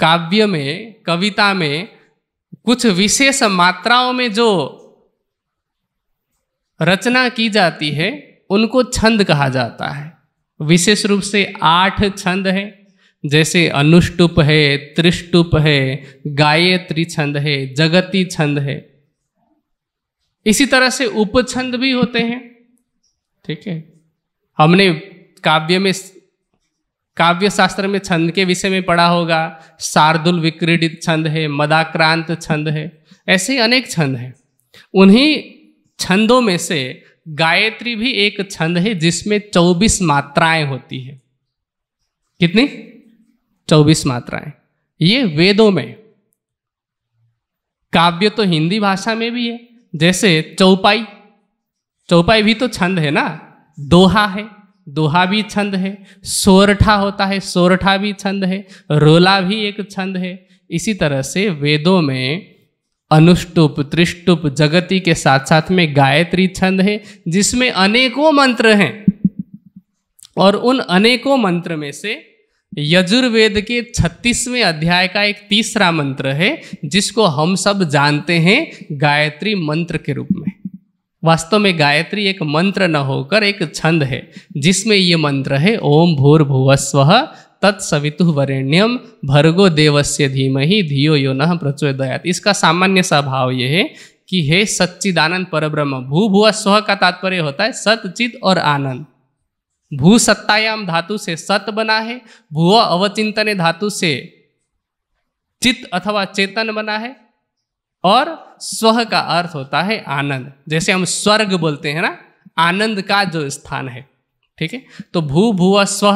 काव्य में कविता में कुछ विशेष मात्राओं में जो रचना की जाती है उनको छंद कहा जाता है विशेष रूप से आठ छंद है जैसे अनुष्टुप है त्रिष्टुप है गायत्री छंद है जगती छंद है इसी तरह से उपछंद भी होते हैं ठीक है हमने काव्य में काव्य शास्त्र में छंद के विषय में पढ़ा होगा शार्दुल विक्रीडित छंद है मदाक्रांत छंद है ऐसे अनेक छंद हैं उन्हीं छंदों में से गायत्री भी एक छंद है जिसमें 24 मात्राएं होती है कितनी 24 मात्राएं ये वेदों में काव्य तो हिंदी भाषा में भी है जैसे चौपाई चौपाई भी तो छंद है ना दोहा है दोहा भी छंद है सोरठा होता है सोरठा भी छंद है रोला भी एक छंद है इसी तरह से वेदों में अनुष्टुप त्रिष्टुप जगति के साथ साथ में गायत्री छंद है जिसमें अनेकों मंत्र हैं और उन अनेकों मंत्र में से यजुर्वेद के छत्तीसवें अध्याय का एक तीसरा मंत्र है जिसको हम सब जानते हैं गायत्री मंत्र के रूप में वास्तव में गायत्री एक मंत्र न होकर एक छंद है जिसमें ये मंत्र है ओम भूर्भुवस्व तत्सवितु वरेण्यम भर्गो देवस्य धीमहि धियो यो न प्रचोदयात इसका सामान्य स्वभाव यह है कि हे सच्चिदानंद परब्रह्म भू भुव स्व का तात्पर्य होता है सतचित और आनंद भू सत्तायाम धातु से सत बना है भूव अवचिंतन धातु से चित अथवा चेतन बना है और स्व का अर्थ होता है आनंद जैसे हम स्वर्ग बोलते हैं ना आनंद का जो स्थान है ठीक है तो भू भू स्व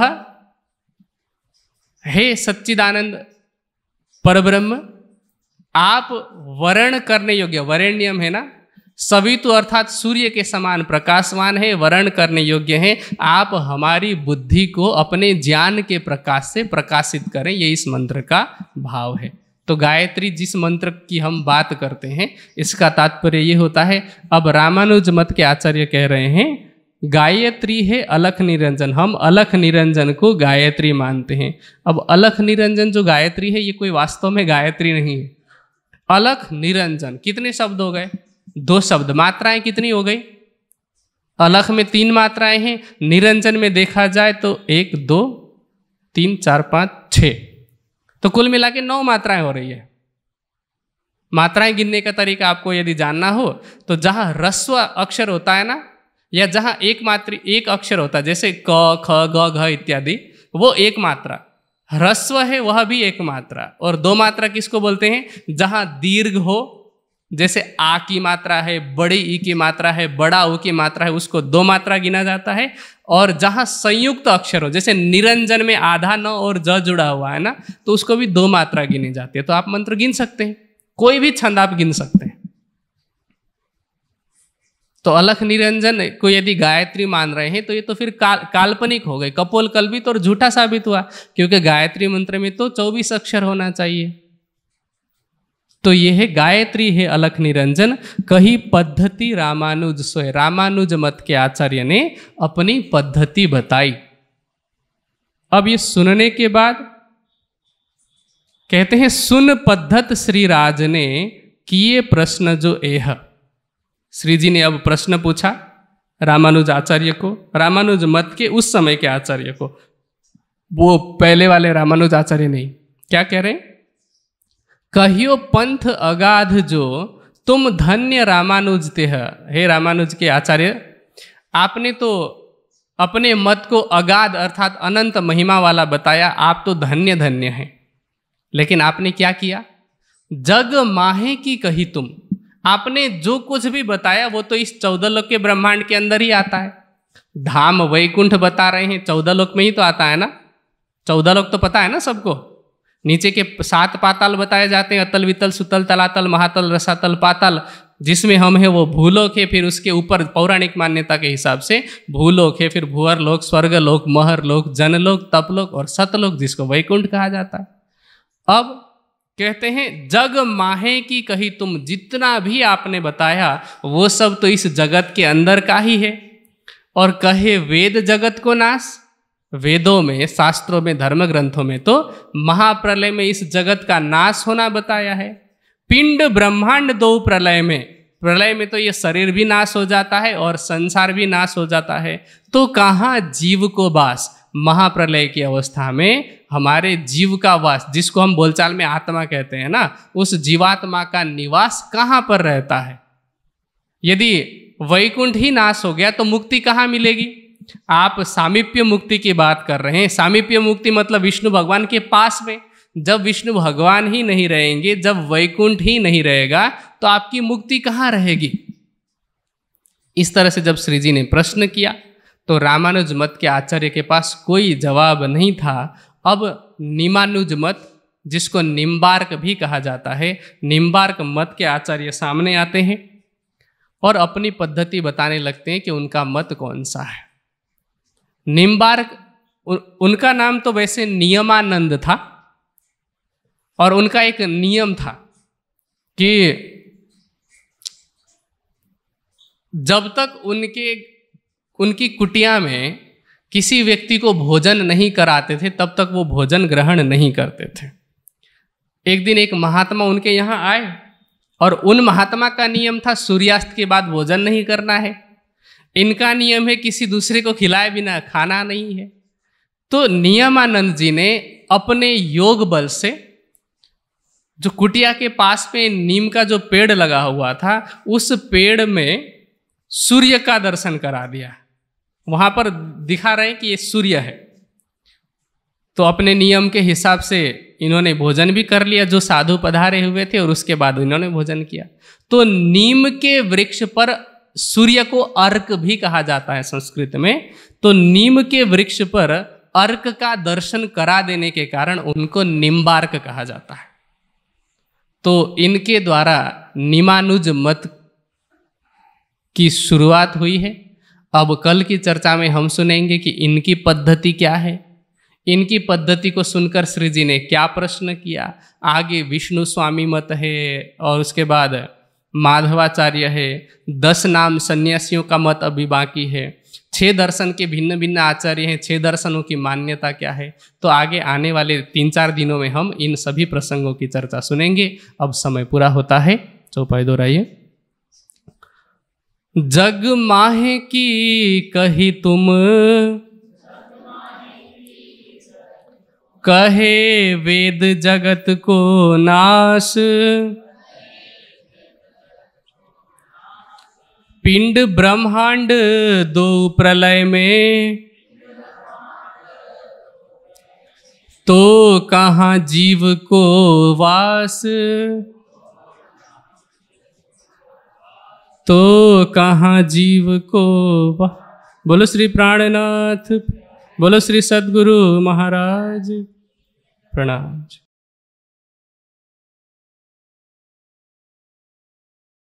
हे सच्चिदानंद परब्रह्म आप वर्ण करने योग्य वरेण्यम है ना सभी तो अर्थात सूर्य के समान प्रकाशवान है वर्ण करने योग्य है आप हमारी बुद्धि को अपने ज्ञान के प्रकाश से प्रकाशित करें ये इस मंत्र का भाव है तो गायत्री जिस मंत्र की हम बात करते हैं इसका तात्पर्य ये होता है अब रामानुज मत के आचार्य कह रहे हैं गायत्री है अलख निरंजन हम अलख निरंजन को गायत्री मानते हैं अब अलख निरंजन जो गायत्री है ये कोई वास्तव में गायत्री नहीं है अलख निरंजन कितने शब्द हो गए दो शब्द मात्राएं कितनी हो गई अलख में तीन मात्राएं हैं निरंजन में देखा जाए तो एक दो तीन चार पाँच छः तो कुल मिला के नौ मात्राएं हो रही है मात्राएं गिनने का तरीका आपको यदि जानना हो तो जहां रस्व अक्षर होता है ना या जहां एक मात्र एक अक्षर होता है जैसे क ख ग घ इत्यादि वो एक मात्रा रस्व है वह भी एक मात्रा और दो मात्रा किसको बोलते हैं जहां दीर्घ हो जैसे आ की मात्रा है बड़ी ई की मात्रा है बड़ा ऊ की मात्रा है उसको दो मात्रा गिना जाता है और जहाँ संयुक्त अक्षर हो जैसे निरंजन में आधा न और ज जुड़ा हुआ है ना तो उसको भी दो मात्रा गिनी जाती है तो आप मंत्र गिन सकते हैं कोई भी छंद आप गिन सकते हैं तो अलख निरंजन को यदि गायत्री मान रहे हैं तो ये तो फिर काल, काल्पनिक हो गए कपोल कल्पित और झूठा साबित हुआ क्योंकि गायत्री मंत्र में तो चौबीस अक्षर होना चाहिए तो ये है गायत्री है अलख निरंजन कही पद्धति रामानुज सोए रामानुज मत के आचार्य ने अपनी पद्धति बताई अब ये सुनने के बाद कहते हैं सुन पद्धत श्री राज ने किए प्रश्न जो एह श्री जी ने अब प्रश्न पूछा रामानुज आचार्य को रामानुज मत के उस समय के आचार्य को वो पहले वाले रामानुज आचार्य नहीं क्या कह रहे हैं कहियो पंथ अगाध जो तुम धन्य रामानुज ते हे रामानुज के आचार्य आपने तो अपने मत को अगाध अर्थात अनंत महिमा वाला बताया आप तो धन्य धन्य हैं लेकिन आपने क्या किया जग माहे की कही तुम आपने जो कुछ भी बताया वो तो इस चौदह लोक के ब्रह्मांड के अंदर ही आता है धाम वैकुंठ बता रहे हैं चौदह लोक में ही तो आता है ना चौदह लोक तो पता है ना सबको नीचे के सात पाताल बताए जाते हैं अतल वितल सुतल तलातल महातल रसातल पाताल जिसमें हम हैं वो भूलोक है फिर उसके ऊपर पौराणिक मान्यता के हिसाब से भूलोक है फिर भूअर लोक स्वर्ग लोक महर लोक जनलोक तपलोक और सतलोक जिसको वैकुंठ कहा जाता है अब कहते हैं जग माहे की कही तुम जितना भी आपने बताया वो सब तो इस जगत के अंदर का ही है और कहे वेद जगत को नाश वेदों में शास्त्रों में धर्म ग्रंथों में तो महाप्रलय में इस जगत का नाश होना बताया है पिंड ब्रह्मांड दो प्रलय में प्रलय में तो ये शरीर भी नाश हो जाता है और संसार भी नाश हो जाता है तो कहाँ जीव को वास महाप्रलय की अवस्था में हमारे जीव का वास जिसको हम बोलचाल में आत्मा कहते हैं ना उस जीवात्मा का निवास कहाँ पर रहता है यदि वैकुंठ ही नाश हो गया तो मुक्ति कहाँ मिलेगी आप सामीप्य मुक्ति की बात कर रहे हैं सामीप्य मुक्ति मतलब विष्णु भगवान के पास में जब विष्णु भगवान ही नहीं रहेंगे जब वैकुंठ ही नहीं रहेगा तो आपकी मुक्ति कहाँ रहेगी इस तरह से जब श्री जी ने प्रश्न किया तो रामानुज मत के आचार्य के पास कोई जवाब नहीं था अब निमानुज मत जिसको निम्बार्क भी कहा जाता है निम्बार्क मत के आचार्य सामने आते हैं और अपनी पद्धति बताने लगते हैं कि उनका मत कौन सा है निम्बार्क उनका नाम तो वैसे नियमानंद था और उनका एक नियम था कि जब तक उनके उनकी कुटिया में किसी व्यक्ति को भोजन नहीं कराते थे तब तक वो भोजन ग्रहण नहीं करते थे एक दिन एक महात्मा उनके यहाँ आए और उन महात्मा का नियम था सूर्यास्त के बाद भोजन नहीं करना है इनका नियम है किसी दूसरे को खिलाए बिना खाना नहीं है तो नियमानंद जी ने अपने योग बल से जो कुटिया के पास में नीम का जो पेड़ लगा हुआ था उस पेड़ में सूर्य का दर्शन करा दिया वहां पर दिखा रहे हैं कि ये सूर्य है तो अपने नियम के हिसाब से इन्होंने भोजन भी कर लिया जो साधु पधारे हुए थे और उसके बाद इन्होंने भोजन किया तो नीम के वृक्ष पर सूर्य को अर्क भी कहा जाता है संस्कृत में तो नीम के वृक्ष पर अर्क का दर्शन करा देने के कारण उनको निम्बार्क कहा जाता है तो इनके द्वारा निमानुज मत की शुरुआत हुई है अब कल की चर्चा में हम सुनेंगे कि इनकी पद्धति क्या है इनकी पद्धति को सुनकर श्री जी ने क्या प्रश्न किया आगे विष्णु स्वामी मत है और उसके बाद माधवाचार्य है दस नाम सन्यासियों का मत अभी बाकी है छह दर्शन के भिन्न भिन्न आचार्य हैं छह दर्शनों की मान्यता क्या है तो आगे आने वाले तीन चार दिनों में हम इन सभी प्रसंगों की चर्चा सुनेंगे अब समय पूरा होता है चौपाई दोहराइए जग माहे की कही तुम कहे वेद जगत को नाश पिंड ब्रह्मांड दो प्रलय में तो कहा जीव को वास तो कहा जीव को बोलो श्री प्राणनाथ बोलो श्री सदगुरु महाराज प्रणाम